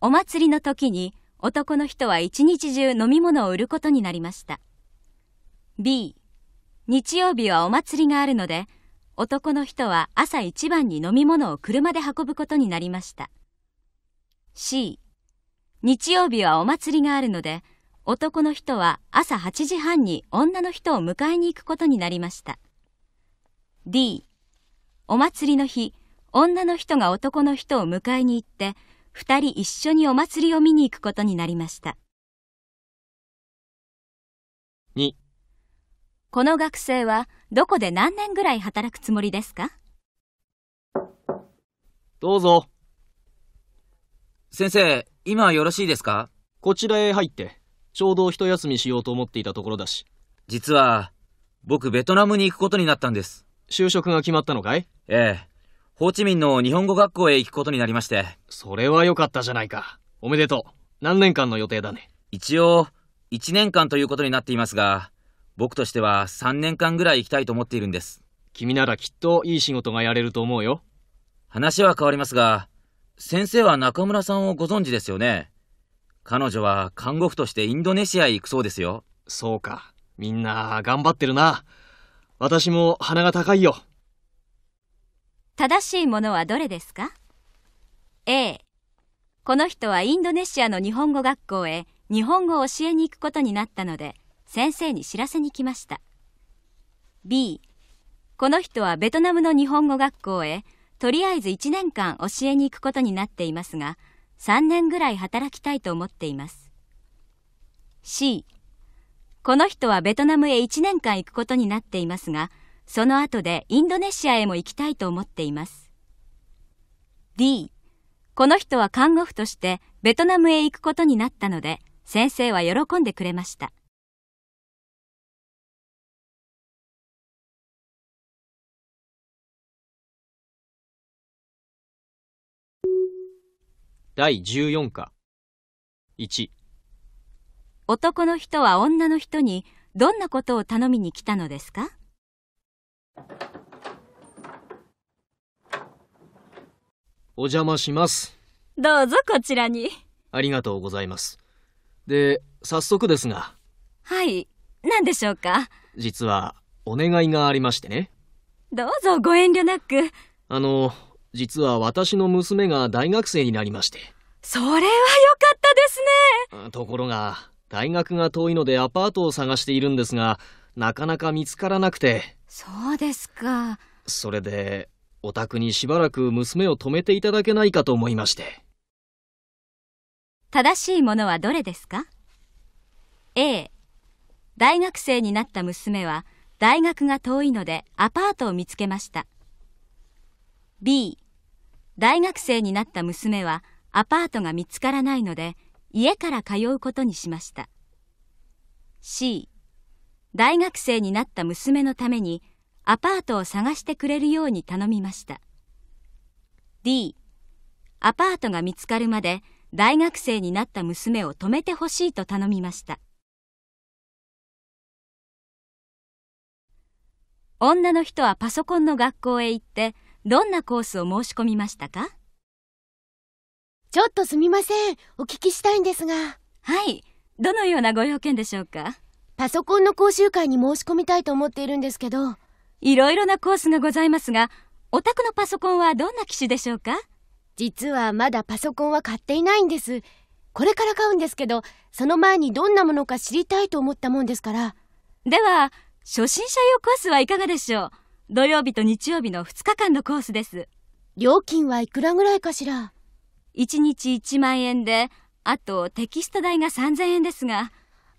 Speaker 3: お祭りの時に男の人は一日中飲み物を売ることになりました。B、日曜日はお祭りがあるので、男の人は朝一番に飲み物を車で運ぶことになりました。C、日曜日はお祭りがあるので、男の人は朝8時半に女の人を迎えに行くことになりました。D、お祭りの日、女の人が男の人を迎えに行って、二人一緒にお祭りを見に行くことになりました。この学生はどこで何年ぐらい働くつもりですか
Speaker 2: どうぞ。先生、今よろしいですかこちらへ入って、ちょうど一休みしようと思っていたところだし。実は、僕ベトナムに行くことになったんです。就職が決まったのか
Speaker 4: いええ。ホーチミンの日本語学校へ行くことになりまして。それは良かったじゃないか。おめでとう。何年間の予定だね。一応、1年間ということになっていますが、僕としては3年間ぐらい行きたいと思っているんです。君ならきっといい仕事がやれると思うよ。話は変わりますが、先生は中村さんをご
Speaker 2: 存知ですよね。彼女は看護婦としてインドネシアへ行くそうですよ。そうか。みんな頑張ってるな。私も鼻が高いよ。
Speaker 3: 正しいものはどれですか ?A。この人はインドネシアの日本語学校へ日本語を教えに行くことになったので、先生に知らせに来ました B この人はベトナムの日本語学校へとりあえず1年間教えに行くことになっていますが3年ぐらい働きたいと思っています C この人はベトナムへ1年間行くことになっていますがその後でインドネシアへも行きたいと思っています D この人は看護婦としてベトナムへ行くことになったので先生は喜んでくれました
Speaker 1: 第14
Speaker 2: 課1
Speaker 3: 男の人は女の人にどんなことを頼みに来たのですか
Speaker 2: お邪魔します
Speaker 3: どうぞこちらに
Speaker 2: ありがとうございますで早速ですが
Speaker 3: はい何でしょうか
Speaker 2: 実はお願いがありましてね
Speaker 3: どうぞご遠慮なく
Speaker 2: あの実は私の娘が大学生になりまして。
Speaker 3: それは良かったです
Speaker 2: ね。ところが、大学が遠いのでアパートを探しているんですが、なかなか見つからなくて。
Speaker 3: そうですか。
Speaker 2: それで、お宅にしばらく娘を止めていただけないかと思いまして。
Speaker 3: 正しいものはどれですか ?A、大学生になった娘は大学が遠いのでアパートを見つけました。B、大学生になった娘はアパートが見つからないので家から通うことにしました C 大学生になった娘のためにアパートを探してくれるように頼みました D アパートが見つかるまで大学生になった娘を止めてほしいと頼みました女の人はパソコンの学校へ行ってどんなコースを申し込みましたかちょっとすみません。お聞きしたいんですが。はい。どのようなご用件でしょうかパソコンの講習会に申
Speaker 5: し込みたいと思って
Speaker 3: いるんですけど。いろいろなコースがございますが、
Speaker 5: お宅のパソコンはどんな機種でしょうか実はまだパソコンは買っていないんです。これから買うんですけど、その前にどんなものか知りたいと思ったもんですから。
Speaker 3: では、初心者用コースはいかがでしょう土曜日と日曜日の2日間のコースです料金はいくらぐらいかしら1日1万円であとテキスト代が3000円ですが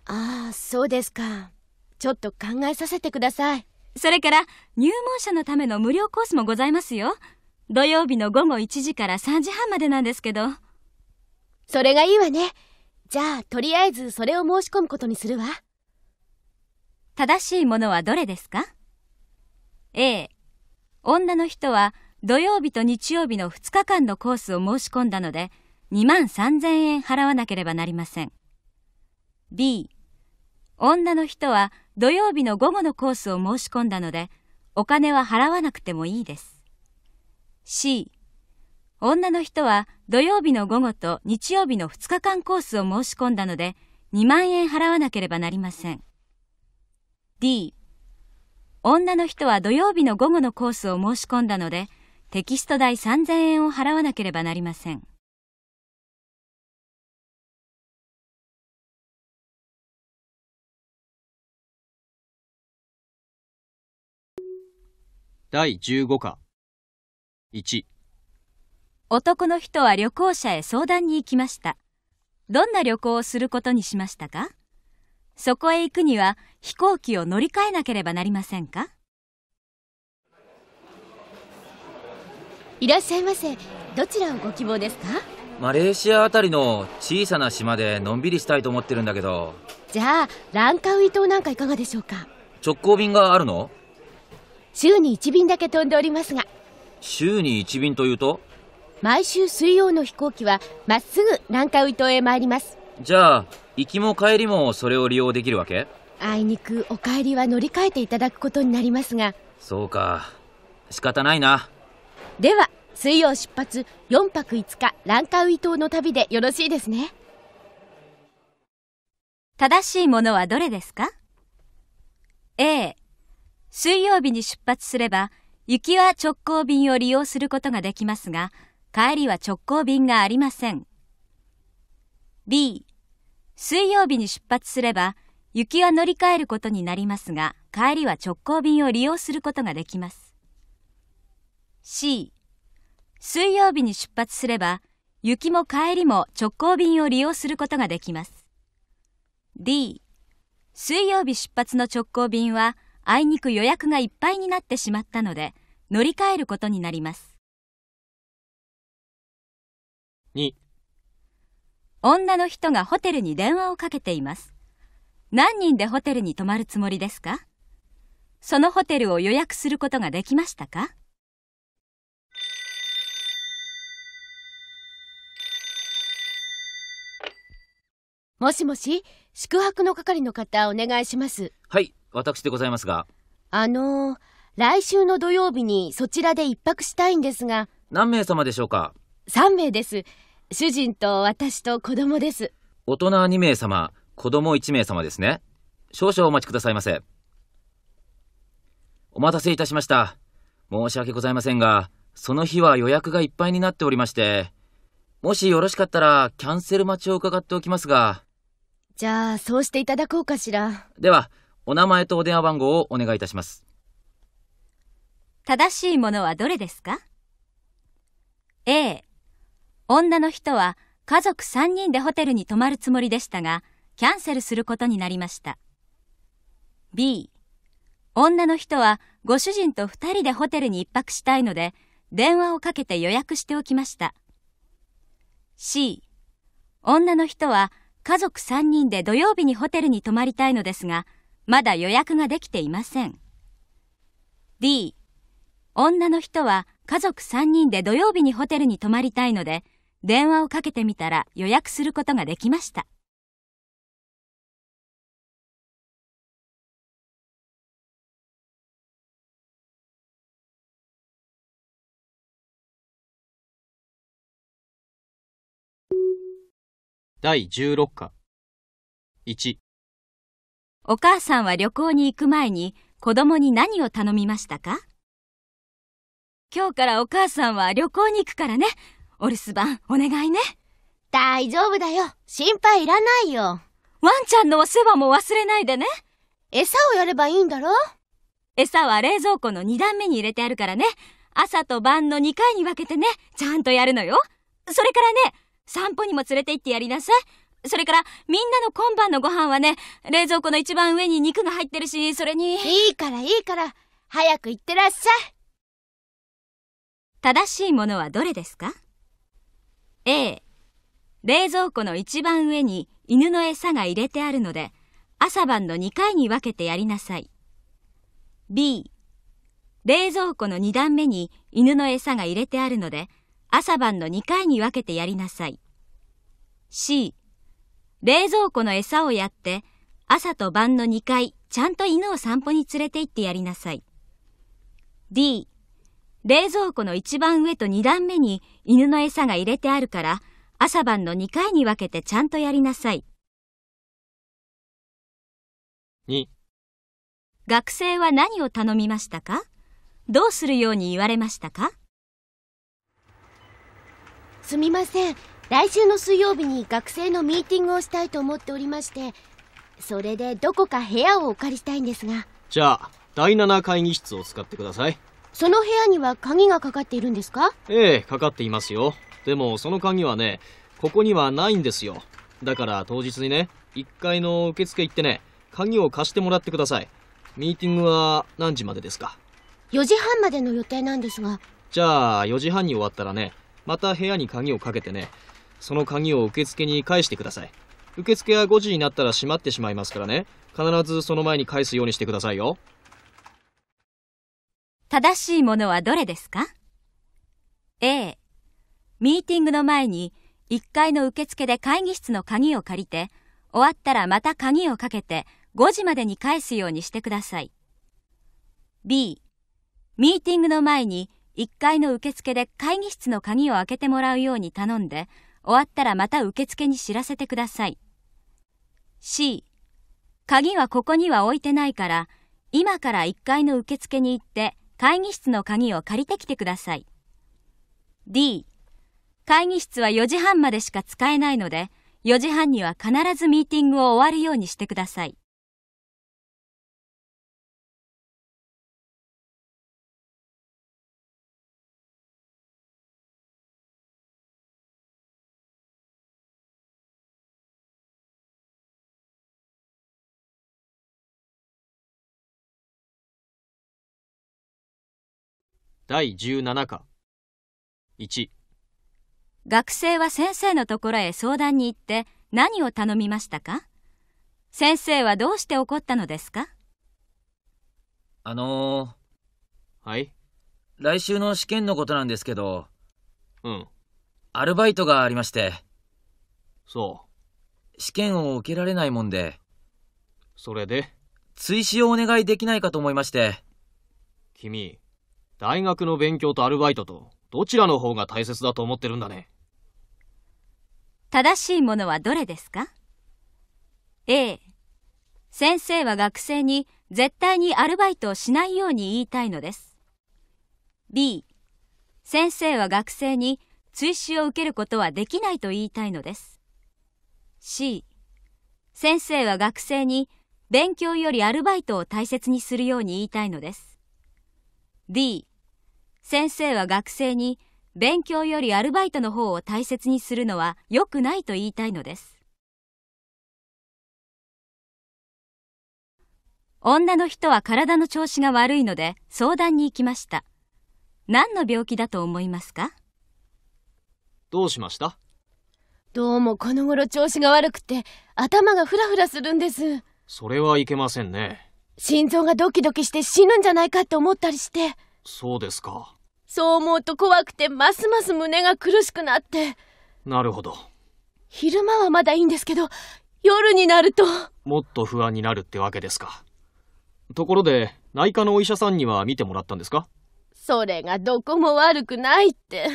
Speaker 3: ああそうですかちょっと考えさせてくださいそれから入門者のための無料コースもございますよ土曜日の午後1時から3時半までなんですけどそれがいいわねじゃあとりあえずそれを申し込むことにするわ正しいものはどれですか A 女の人は土曜日と日曜日の2日間のコースを申し込んだので2万3000円払わなければなりません B 女の人は土曜日の午後のコースを申し込んだのでお金は払わなくてもいいです C 女の人は土曜日の午後と日曜日の2日間コースを申し込んだので2万円払わなければなりません D 女の人は土曜日の午後のコースを申し込んだので、テキスト代3000円を払わなければなりません。
Speaker 1: 第15課
Speaker 2: 1
Speaker 3: 男の人は旅行者へ相談に行きました。どんな旅行をすることにしましたかそこへ行くには飛行機を乗り換えなければなりませんかいらっしゃいませどちらをご希望ですか
Speaker 4: マレーシアあたりの小さな島でのんびりしたいと思ってるんだけど
Speaker 5: じゃあランカウイ島なんかいかがでしょうか
Speaker 4: 直行便があるの
Speaker 5: 週に1便だけ飛んでおりますが
Speaker 4: 週に1便というと
Speaker 5: 毎週水曜の飛行機はまっすぐランカウイ島へ参ります
Speaker 4: じゃあ行きも帰りもそれを利用できるわけ
Speaker 5: あいにくお帰りは乗り換えていただくことになりますが
Speaker 4: そうか仕方ないな
Speaker 5: では水曜出発4泊5日ランカウイ島の旅でよろ
Speaker 3: しいですね正しいものはどれですか ?A 水曜日に出発すれば行きは直行便を利用することができますが帰りは直行便がありません B 水曜日に出発すれば、雪は乗り換えることになりますが、帰りは直行便を利用することができます。C、水曜日に出発すれば、雪も帰りも直行便を利用することができます。D、水曜日出発の直行便は、あいにく予約がいっぱいになってしまったので、乗り換えることになります。2女の人がホテルに電話をかけています。何人でホテルに泊まるつもりですかそのホテルを予約することができましたか
Speaker 5: もしもし、宿泊の係の方お願いします。
Speaker 4: はい、私でございますが。
Speaker 5: あのー、来週の土曜日にそちらで一泊したいんですが。
Speaker 4: 何名様でしょうか
Speaker 5: ?3 名です。主人と私と子供です。
Speaker 4: 大人2名様、子供1名様ですね。少々お待ちくださいませ。お待たせいたしました。申し訳ございませんが、その日は予約がいっぱいになっておりまして、もしよろしかったらキャンセル待ちを伺っておきますが。
Speaker 3: じゃあ、そうしていただこうかしら。
Speaker 4: では、お名前とお電話番号をお願いいたします。
Speaker 3: 正しいものはどれですか ?A、女の人は家族3人でホテルに泊まるつもりでしたが、キャンセルすることになりました。B、女の人はご主人と2人でホテルに1泊したいので、電話をかけて予約しておきました。C、女の人は家族3人で土曜日にホテルに泊まりたいのですが、まだ予約ができていません。D、女の人は家族3人で土曜日にホテルに泊まりたいので、電話をかけてみたら予約することができました。
Speaker 1: 第16課1
Speaker 3: お母さんは旅行に行く前に子供に何を頼みましたか今日からお母さんは旅行に行くからね。お留守番お願いね。大丈夫だよ。心配いらないよ。ワンちゃんのお世話も忘れないでね。餌をやればいいんだろ餌は冷蔵庫の2段目に入れてあるからね。朝と晩の2回に分けてね、ちゃんとやるのよ。それからね、散歩にも連れて行ってやりなさい。それから、みんなの今晩のご飯はね、冷蔵庫の一番上に肉が入ってるし、それに。いいからいいから、早く行ってらっしゃい。正しいものはどれですか A 冷蔵庫の一番上に犬の餌が入れてあるので朝晩の2回に分けてやりなさい B 冷蔵庫の2段目に犬の餌が入れてあるので朝晩の2回に分けてやりなさい C 冷蔵庫の餌をやって朝と晩の2回ちゃんと犬を散歩に連れて行ってやりなさい D 冷蔵庫の一番上と二段目に犬の餌が入れてあるから、朝晩の二回に分けてちゃんとやりなさい。に。学生は何を頼みましたかどうするように言われましたかすみません。来週の水曜日
Speaker 5: に学生のミーティングをしたいと思っておりまして、それでどこか部屋をお借りしたいんですが。
Speaker 2: じゃあ、第7会議室を使ってください。
Speaker 5: その部屋には鍵がかかっているんですか
Speaker 2: ええ、かかっていますよ。でもその鍵はね、ここにはないんですよ。だから当日にね、1階の受付行ってね、鍵を貸してもらってください。ミーティングは何時までですか
Speaker 5: ?4 時半までの予定なんですが。
Speaker 2: じゃあ4時半に終わったらね、また部屋に鍵をかけてね、その鍵を受付に返してください。受付は5時になったら閉まってしまいますからね、必ずその前に返すようにしてくださいよ。
Speaker 3: 正しいものはどれですか ?A、ミーティングの前に1階の受付で会議室の鍵を借りて、終わったらまた鍵をかけて5時までに返すようにしてください。B、ミーティングの前に1階の受付で会議室の鍵を開けてもらうように頼んで、終わったらまた受付に知らせてください。C、鍵はここには置いてないから、今から1階の受付に行って、会議室の鍵を借りてきてください。D、会議室は4時半までしか使えないので、4時半には必ずミーティングを終わるようにしてください。
Speaker 1: 第17
Speaker 2: 課1
Speaker 3: 学生は先生のところへ相談に行って何を頼みましたか先生はどうして怒ったのですか
Speaker 4: あのー、はい来週の試験のことなんですけどうんアルバイトがありましてそう試験を受けられないもんでそれで追
Speaker 2: 試をお願いできないかと思いまして君大学の勉強とアルバイトと、どちらの方が大切だと思ってるんだね。
Speaker 3: 正しいものはどれですか ?A、先生は学生に絶対にアルバイトをしないように言いたいのです。B、先生は学生に追試を受けることはできないと言いたいのです。C、先生は学生に勉強よりアルバイトを大切にするように言いたいのです。D、先生は学生に勉強よりアルバイトの方を大切にするのは良くないと言いたいのです。女の人は体の調子が悪いので相談に行きました。何の病気だと思いますか
Speaker 2: どうしました
Speaker 3: どうもこ
Speaker 5: の頃調子が悪くて頭がフラフラするんです。
Speaker 2: それはいけませんね。
Speaker 5: 心臓がドキドキして死ぬんじゃないかって思ったりして。
Speaker 2: そうですか。
Speaker 5: そう思うと怖くて、ますます胸が苦しくなって。なるほど。昼間はまだいいんですけど、夜になると。
Speaker 2: もっと不安になるってわけですか。ところで、内科のお医者さんには見てもらったんですか
Speaker 5: それがどこも悪くないって。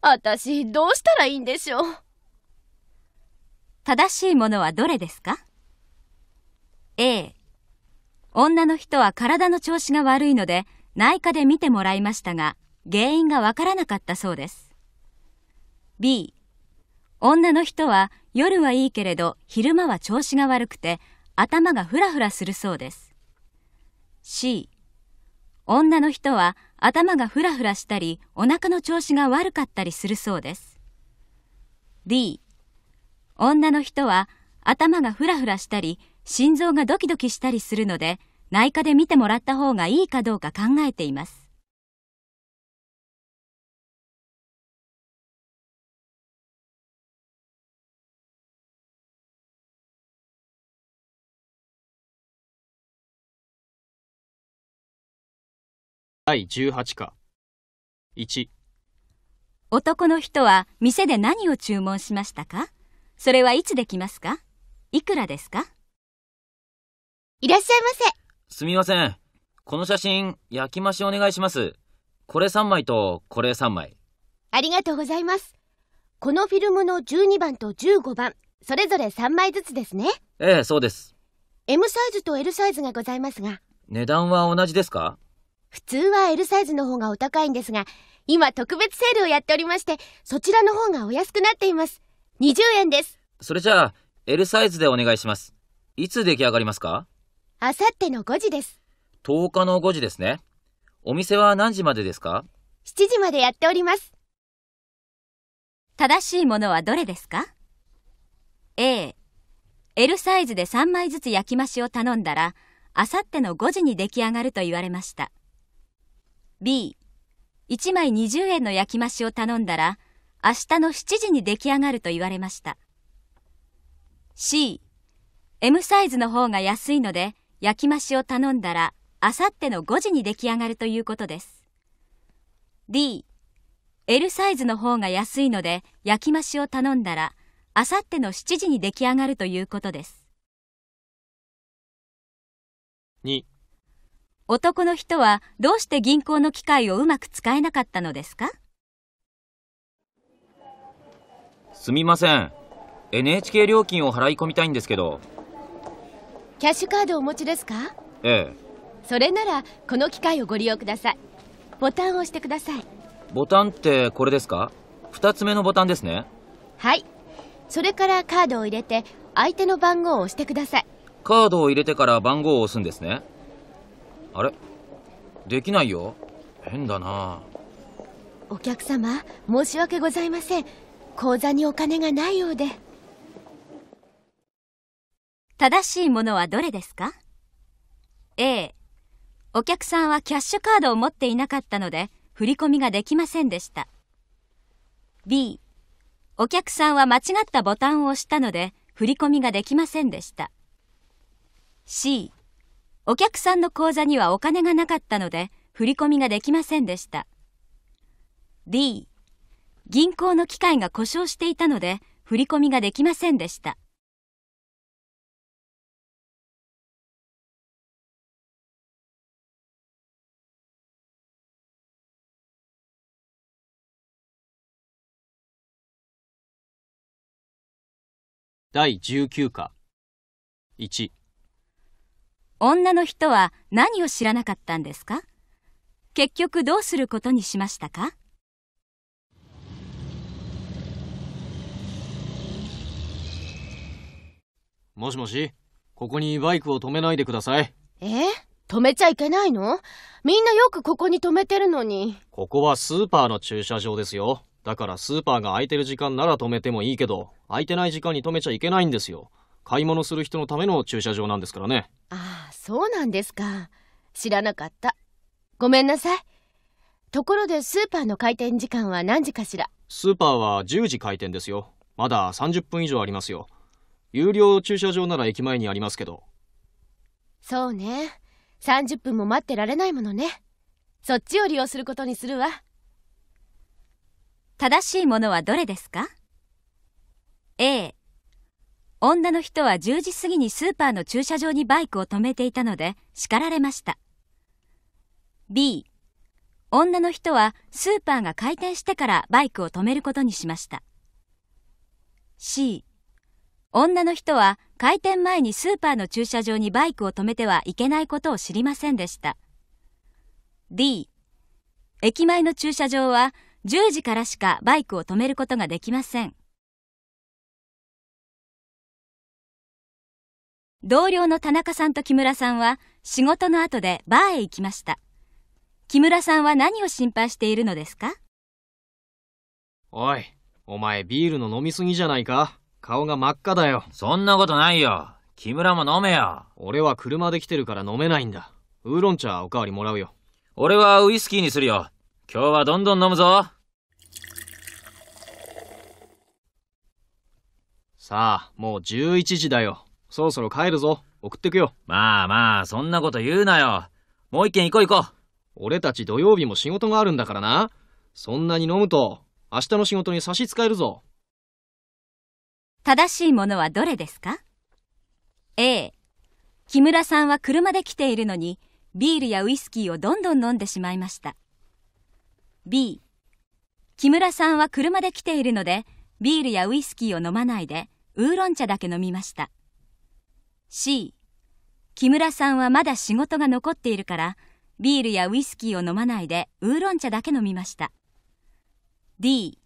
Speaker 5: 私、どうしたらいいんでしょう。
Speaker 3: 正しいものはどれですか ?A、女の人は体の調子が悪いので、内科で診てもらいましたが、原因がわからなかったそうです。B、女の人は夜はいいけれど昼間は調子が悪くて頭がふらふらするそうです。C、女の人は頭がふらふらしたりお腹の調子が悪かったりするそうです。D、女の人は頭がふらふらしたり心臓がドキドキしたりするので、内科で見てもらった方がいいかどうか考えています。
Speaker 1: 第18課
Speaker 2: 1
Speaker 3: 男の人は店で何を注文しましたかそれはいつできますかいくらですかいらっしゃいませ。
Speaker 4: すみません。この写真、焼き増しお願いします。これ3枚と、これ3枚。
Speaker 5: ありがとうございます。このフィルムの12番と15番、それぞれ3枚ずつですね。
Speaker 4: ええ、そうです。
Speaker 5: M サイズと L サイズがございますが。
Speaker 4: 値段は同じですか
Speaker 5: 普通は L サイズの方がお高いんですが、今特別セールをやっておりまして、そちらの方がお安くなっています。20円です。
Speaker 4: それじゃあ、L サイズでお願いします。いつ出来上がりますかあさっての5時です。10日の5時ですね。お店は何時までですか
Speaker 3: 7時までやっております。正しいものはどれですか ?A、L サイズで3枚ずつ焼き増しを頼んだら、あさっての5時に出来上がると言われました。B、1枚20円の焼き増しを頼んだら、明日の7時に出来上がると言われました。C、M サイズの方が安いので、焼き増しを頼んだら、あさっての5時に出来上がるということです。D、L サイズの方が安いので、焼き増しを頼んだら、あさっての7時に出来上がるということです。2男の人はどうして銀行の機械をうまく使えなかったのですか
Speaker 4: すみません。NHK 料金を払い込みたいんですけど。
Speaker 5: キャッシュカードをお持ちですかええそれならこの機械をご利用くださいボタンを押してください
Speaker 4: ボタンってこれですか2つ目のボタンですね
Speaker 5: はいそれからカードを入れて相手の番号を押してください
Speaker 4: カードを入れてから番号を押すんですねあれできないよ変だな
Speaker 5: お客様申し訳ございません口座にお金がないようで
Speaker 3: 正しいものはどれですか ?A、お客さんはキャッシュカードを持っていなかったので、振り込みができませんでした。B、お客さんは間違ったボタンを押したので、振り込みができませんでした。C、お客さんの口座にはお金がなかったので、振り込みができませんでした。D、銀行の機械が故障していたので、振り込みができませんでした。
Speaker 2: 第19課1
Speaker 3: 女の人は何を知らなかったんですか結局どうすることにしましたか
Speaker 2: もしもしここにバイクを止めないでください
Speaker 5: え止めちゃいけないのみんなよくここに止めてるのに
Speaker 2: ここはスーパーの駐車場ですよだからスーパーが空いてる時間なら止めてもいいけど、空いてない時間に止めちゃいけないんですよ。買い物する人のための駐車場なんですからね。
Speaker 5: ああ、そうなんですか。知らなかった。ごめんなさい。ところでスーパーの開店時間は何時かしら
Speaker 2: スーパーは10時開店ですよ。まだ30分以上ありますよ。有料駐車場なら駅前にありますけど。
Speaker 5: そうね。30分も待ってられないものね。そっちを利用することにするわ。
Speaker 3: 正しいものはどれですか ?A 女の人は10時過ぎにスーパーの駐車場にバイクを止めていたので叱られました B 女の人はスーパーが開店してからバイクを止めることにしました C 女の人は開店前にスーパーの駐車場にバイクを止めてはいけないことを知りませんでした D 駅前の駐車場は10時からしかバイクを止めることができません。同僚の田中さんと木村さんは仕事の後でバーへ行きました。木村さんは何を心配しているのですか
Speaker 2: おい、お前ビールの飲みすぎじゃないか顔が真っ赤だよ。そんなことないよ。木村も飲めよ。俺は車で来てるから飲めないんだ。ウーロン茶おかわりもらうよ。俺はウイスキーにするよ。今日はどんどん飲むぞさあ、もう11時だよ。そろそろ帰るぞ。送ってくよ。まあまあ、そんなこと言うなよ。もう一軒行こう行こう。俺たち土曜日も仕事があるんだからな。そんなに飲むと、明日の仕事に差し支えるぞ。
Speaker 3: 正しいものはどれですか ?A、木村さんは車で来ているのに、ビールやウイスキーをどんどん飲んでしまいました。B 木村さんは車で来ているのでビールやウイスキーを飲まないでウーロン茶だけ飲みました C 木村さんはまだ仕事が残っているからビールやウイスキーを飲まないでウーロン茶だけ飲みました D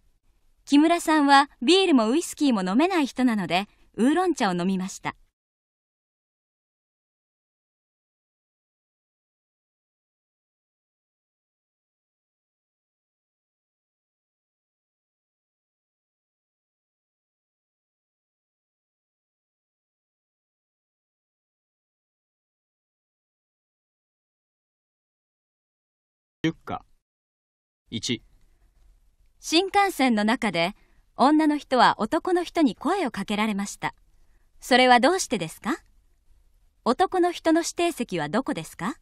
Speaker 3: 木村さんはビールもウイスキーも飲めない人なのでウーロン茶を飲みました
Speaker 1: 出荷1
Speaker 3: 新幹線の中で女の人は男の人に声をかけられましたそれはどうしてですか男の人の指定席はどこですか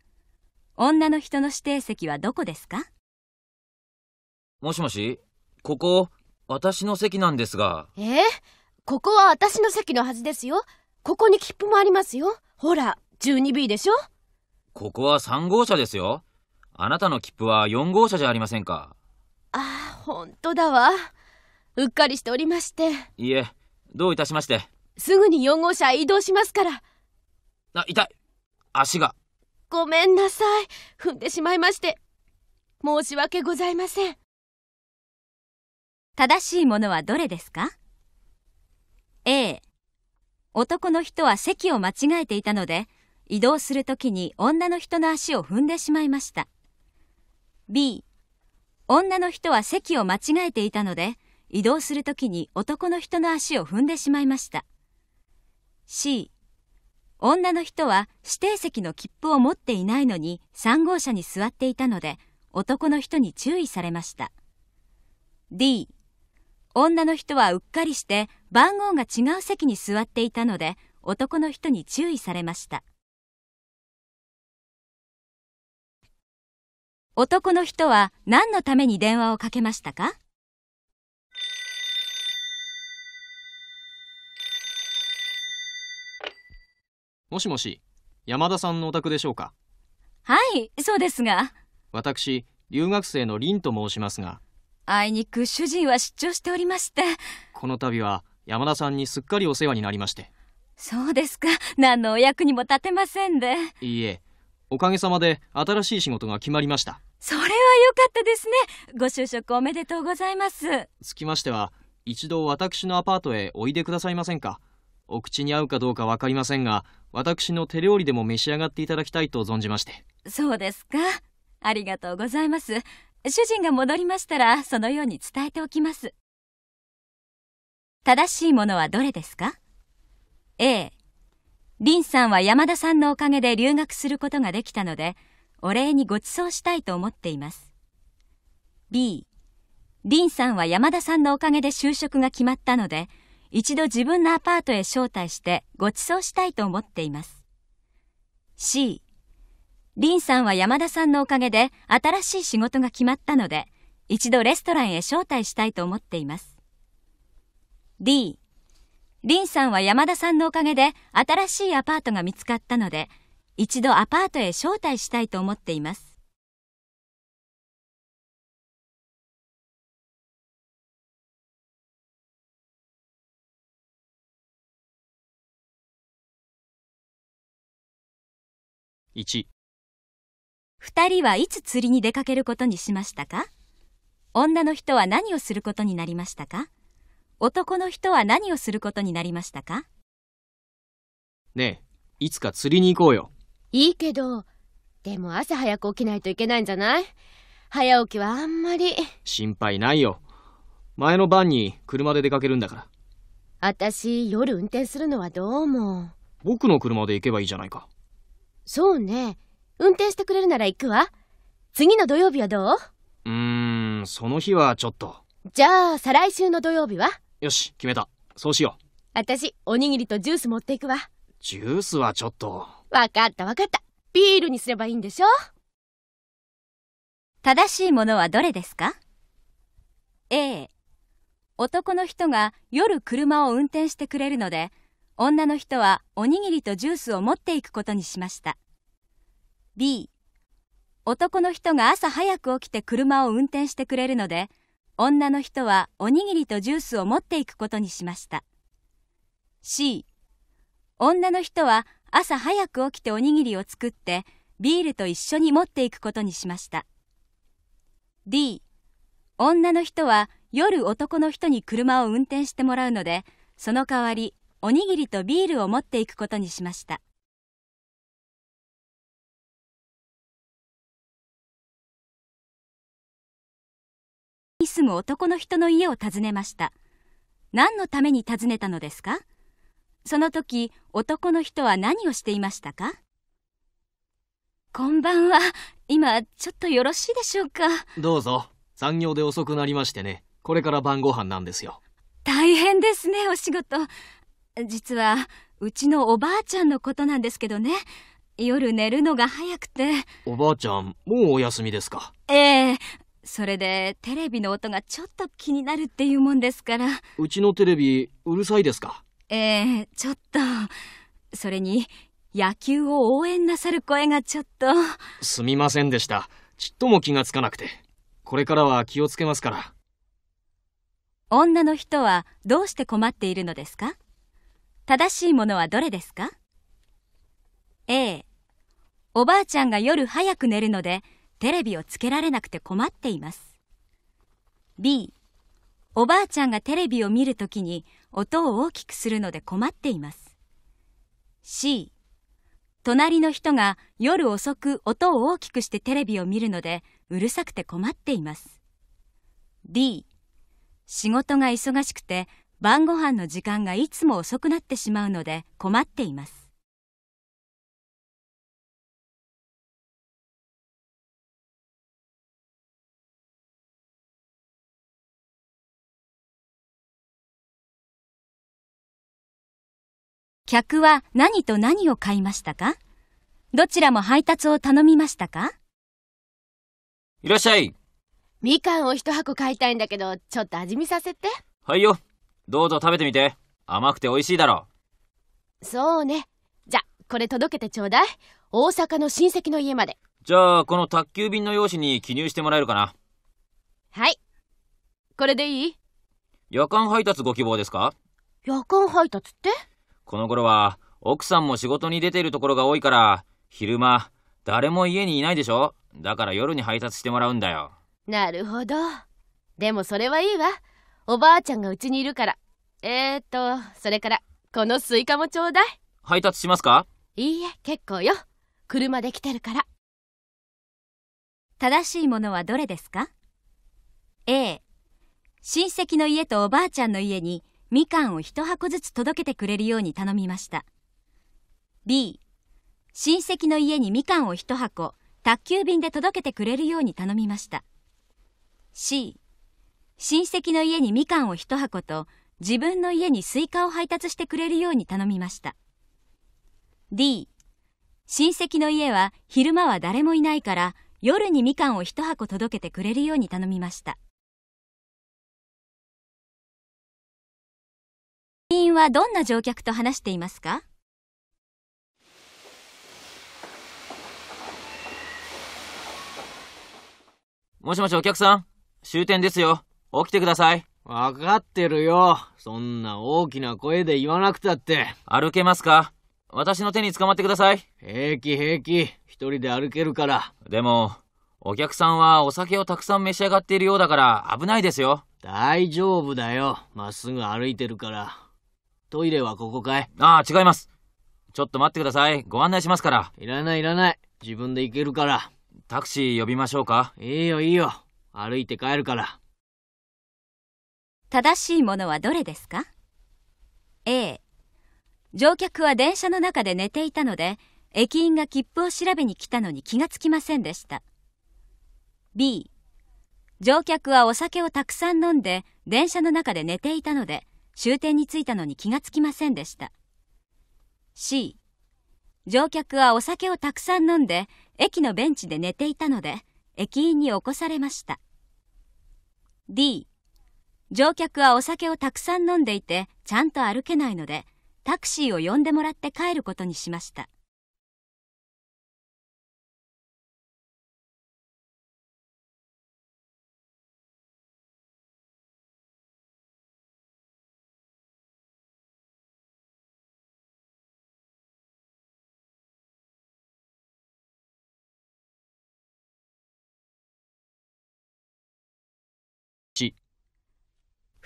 Speaker 3: 女の人の指定席はどこですか
Speaker 4: もしもしここ私の席なんですが
Speaker 3: えー、ここ
Speaker 5: は私の席のはずですよここに切符もありますよほら 12B でしょ
Speaker 4: ここは3号車ですよあなたの切符は4号車じゃありませんか。
Speaker 5: ああ、本当だわ。うっかりしておりまして。
Speaker 4: いえ、どういたしまして。
Speaker 5: すぐに4号車移動しますから。
Speaker 4: あ、痛い。足が。
Speaker 5: ごめんなさい。踏んでしまいまして。申し訳ございません。
Speaker 3: 正しいものはどれですか ?A、男の人は席を間違えていたので、移動するときに女の人の足を踏んでしまいました。B 女の人は席を間違えていたので移動するときに男の人の足を踏んでしまいました C 女の人は指定席の切符を持っていないのに3号車に座っていたので男の人に注意されました D 女の人はうっかりして番号が違う席に座っていたので男の人に注意されました男の人は何のために電話をかけましたか
Speaker 2: もしもし、山田さんのお宅でしょうか
Speaker 3: はい、そうですが。
Speaker 2: 私、留学生の凛と申しますが。
Speaker 3: あいにく主人は出張しておりまして。
Speaker 2: この度は山田さんにすっかりお世話になりまして。
Speaker 3: そうですか。何のお役にも立てませんで。
Speaker 2: いいえ、おかげさまで新しい仕事が決まりました。
Speaker 3: それは良かったですね。ご就職おめでとうございます。
Speaker 2: つきましては、一度私のアパートへおいでくださいませんか。お口に合うかどうか分かりませんが、私の手料理でも召し上がっていただきたいと存じまして。
Speaker 3: そうですか。ありがとうございます。主人が戻りましたら、そのように伝えておきます。正しいものはどれですか ?A、リンさんは山田さんのおかげで留学することができたので、お礼にご馳走したいと思っています。B、林さんは山田さんのおかげで就職が決まったので、一度自分のアパートへ招待してご馳走したいと思っています。C、ンさんは山田さんのおかげで新しい仕事が決まったので、一度レストランへ招待したいと思っています。D、ンさんは山田さんのおかげで新しいアパートが見つかったので、一度アパートへ招待したいと思っています。一。二人はいつ釣りに出かけることにしましたか女の人は何をすることになりましたか男の人は何をすることになりましたか
Speaker 2: ねえ、いつか釣りに行こうよ。
Speaker 3: いいけ
Speaker 5: ど、でも朝早く起きないといけないんじゃない早起きはあんまり。
Speaker 2: 心配ないよ。前の晩に車で出かけるんだから。
Speaker 5: 私、夜運転するのはどうも。
Speaker 2: 僕の車で行けばいいじゃないか。
Speaker 5: そうね。運転してくれるなら行くわ。次の土曜日はどう
Speaker 2: うーん、その日はちょっと。
Speaker 5: じゃあ、再来週の土曜日は
Speaker 2: よし、決めた。そうしよう。
Speaker 5: 私、おにぎりとジュース持っていくわ。
Speaker 2: ジュースはちょっと。
Speaker 5: わかったわかった。
Speaker 3: ビールにすればいいんでしょ正しいものはどれですか ?A 男の人が夜車を運転してくれるので女の人はおにぎりとジュースを持っていくことにしました B 男の人が朝早く起きて車を運転してくれるので女の人はおにぎりとジュースを持っていくことにしました C 女の人は朝早く起きておにぎりを作ってビールと一緒に持っていくことにしました D 女の人は夜男の人に車を運転してもらうのでその代わりおにぎりとビールを持っていくことにしましたに住む男の人の家を訪ねました何のために訪ねたのですかその時男の人は何をしていましたかこんばんは今ちょっとよろしいでしょうか
Speaker 2: どうぞ残業で遅くなりましてねこれから晩ご飯なんですよ
Speaker 3: 大変ですねお仕事実はうちのおばあちゃんのことなんですけどね夜寝るのが早くて
Speaker 2: おばあちゃんもうお休みですか
Speaker 3: ええそれでテレビの音がちょっと気になるっていうもんですから
Speaker 2: うちのテレビうるさいですか
Speaker 3: えー、ちょっと、それに、野球を応援なさる声がちょっと。
Speaker 2: すみませんでした。ちっとも気がつかなくて。これからは気をつけますから。
Speaker 3: 女の人はどうして困っているのですか正しいものはどれですか ?A、おばあちゃんが夜早く寝るので、テレビをつけられなくて困っています。B、おばあちゃんがテレビを見るときに音を大きくするので困っています。C、隣の人が夜遅く音を大きくしてテレビを見るのでうるさくて困っています。D、仕事が忙しくて晩ご飯の時間がいつも遅くなってしまうので困っています。客は何と何を買いましたかどちらも配達を頼みましたかいらっしゃい。みかんを一
Speaker 5: 箱買いたいんだけど、ちょっと味見させて。
Speaker 4: はいよ。どうぞ食べてみて。甘くて美味しいだろ
Speaker 5: う。そうね。じゃ、これ届けてちょうだい。大阪の親戚の家まで。
Speaker 4: じゃあ、この宅急便の用紙に記入してもらえるかな。
Speaker 5: はい。これでいい
Speaker 4: 夜間配達ご希望ですか
Speaker 5: 夜間配達って
Speaker 4: この頃は奥さんも仕事に出ているところが多いから、昼間、誰も家にいないでしょだから夜に配達してもらうんだよ。
Speaker 5: なるほど。でもそれはいいわ。おばあちゃんがうちにいるから。えー、っと、それから、
Speaker 3: このスイカもちょうだい。
Speaker 4: 配達しますか
Speaker 3: いいえ、結構よ。車で来てるから。正しいものはどれですか ?A、親戚の家とおばあちゃんの家に、みかんを1箱ずつ届けてくれるように頼みました B 親戚の家にみかんを1箱宅急便で届けてくれるように頼みました C 親戚の家にみかんを1箱と自分の家にスイカを配達してくれるように頼みました D 親戚の家は昼間は誰もいないから夜にみかんを1箱届けてくれるように頼みました員はどんな乗客と話していますか
Speaker 4: もしもしお客さん、終点ですよ。起きてください。分かってるよ。そんな大きな声で言わなくたって。歩けますか私の手に捕まってください。平気平気。一人で歩けるから。でも、お客さんはお酒をたくさん召し上がっているようだから危ないですよ。大丈夫だよ。まっすぐ歩いてるから。トイレはここかいああ、違います。ちょっと待ってください。ご案内しますから。いらないいらない。自分で行けるから。タクシー呼びましょうか。いいよいいよ。歩いて帰るから。
Speaker 3: 正しいものはどれですか ?A 乗客は電車の中で寝ていたので駅員が切符を調べに来たのに気がつきませんでした B 乗客はお酒をたくさん飲んで電車の中で寝ていたので終点に着いたのに気がつきませんでした。C、乗客はお酒をたくさん飲んで、駅のベンチで寝ていたので、駅員に起こされました。D、乗客はお酒をたくさん飲んでいて、ちゃんと歩けないので、タクシーを呼んでもらって帰ることにしました。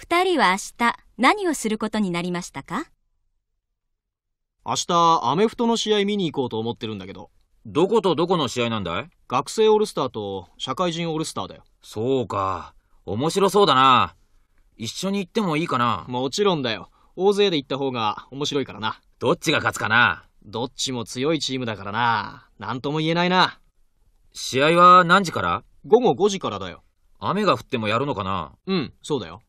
Speaker 3: 二人は明日何をすることになりましたか
Speaker 2: 明日、アメフトの試合見に行こうと思ってるんだけど。どことどこの試合なんだい学生オールスターと社会人オールスターだよ。そうか。面白そうだな。一緒に行ってもいいかなもちろんだよ。大勢で行った方が面白いからな。どっちが勝つかなどっちも強いチームだからな。何とも言えないな。試合は何時から午後5時からだよ。雨が降ってもやるのかなうん、そうだよ。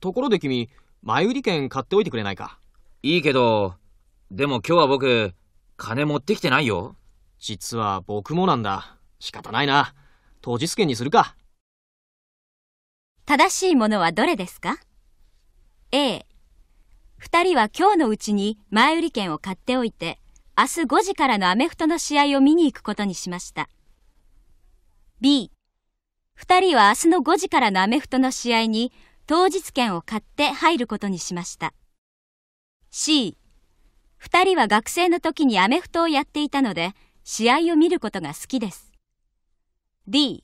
Speaker 2: ところで君、前売り券買っておいてくれないか。いいけど、でも今日は僕、金持ってきてないよ。実は僕もなんだ。仕方ないな。当日券にするか。
Speaker 3: 正しいものはどれですか ?A、二人は今日のうちに前売り券を買っておいて、明日5時からのアメフトの試合を見に行くことにしました。B、二人は明日の5時からのアメフトの試合に当日券を買って入ることにしました。C、二人は学生の時にアメフトをやっていたので、試合を見ることが好きです。D、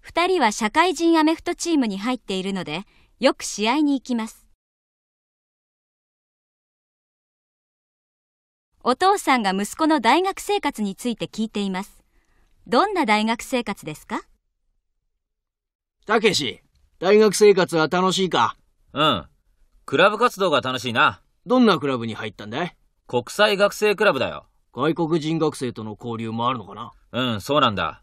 Speaker 3: 二人は社会人アメフトチームに入っているので、よく試合に行きます。お父さんが息子の大学生活について聞いています。どんな大学生活ですか
Speaker 1: たけし、
Speaker 4: 大学生活は楽しいかうん。クラブ活動が楽しいな。どんなクラブに入ったんだい国際学生クラブだよ。外国人学生との交流もあるのかなうん、そうなんだ。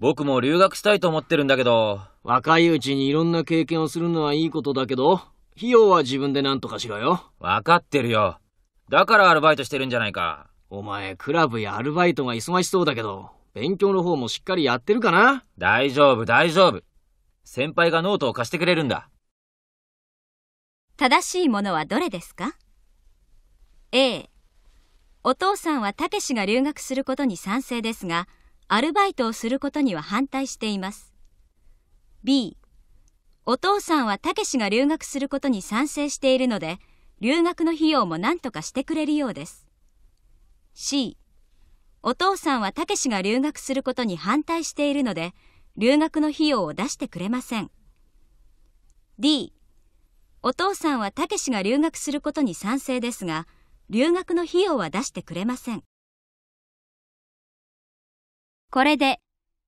Speaker 4: 僕も留学したいと思ってるんだけど。若いう
Speaker 2: ちにいろんな経験をするのはいいことだけど、費用は自分で何とかしろよ。わかってるよ。だからアルバイトしてるんじゃないか。お前、クラブやアルバイトが忙し
Speaker 4: そうだけど、勉強の方もしっかりやってるかな大丈夫、大丈夫。先輩がノートを貸してくれるんだ。
Speaker 3: 正しいものはどれですか ?A、お父さんはたけしが留学することに賛成ですが、アルバイトをすることには反対しています。B、お父さんはたけしが留学することに賛成しているので、留学の費用も何とかしてくれるようです。C、お父さんはたけしが留学することに反対しているので、留学の費用を出してくれません。D、お父さんはたけしが留学することに賛成ですが、留学の費用は出してくれません。これで、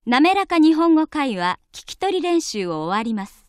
Speaker 3: なめらか日本語会話聞き取り練習を終わ
Speaker 1: ります。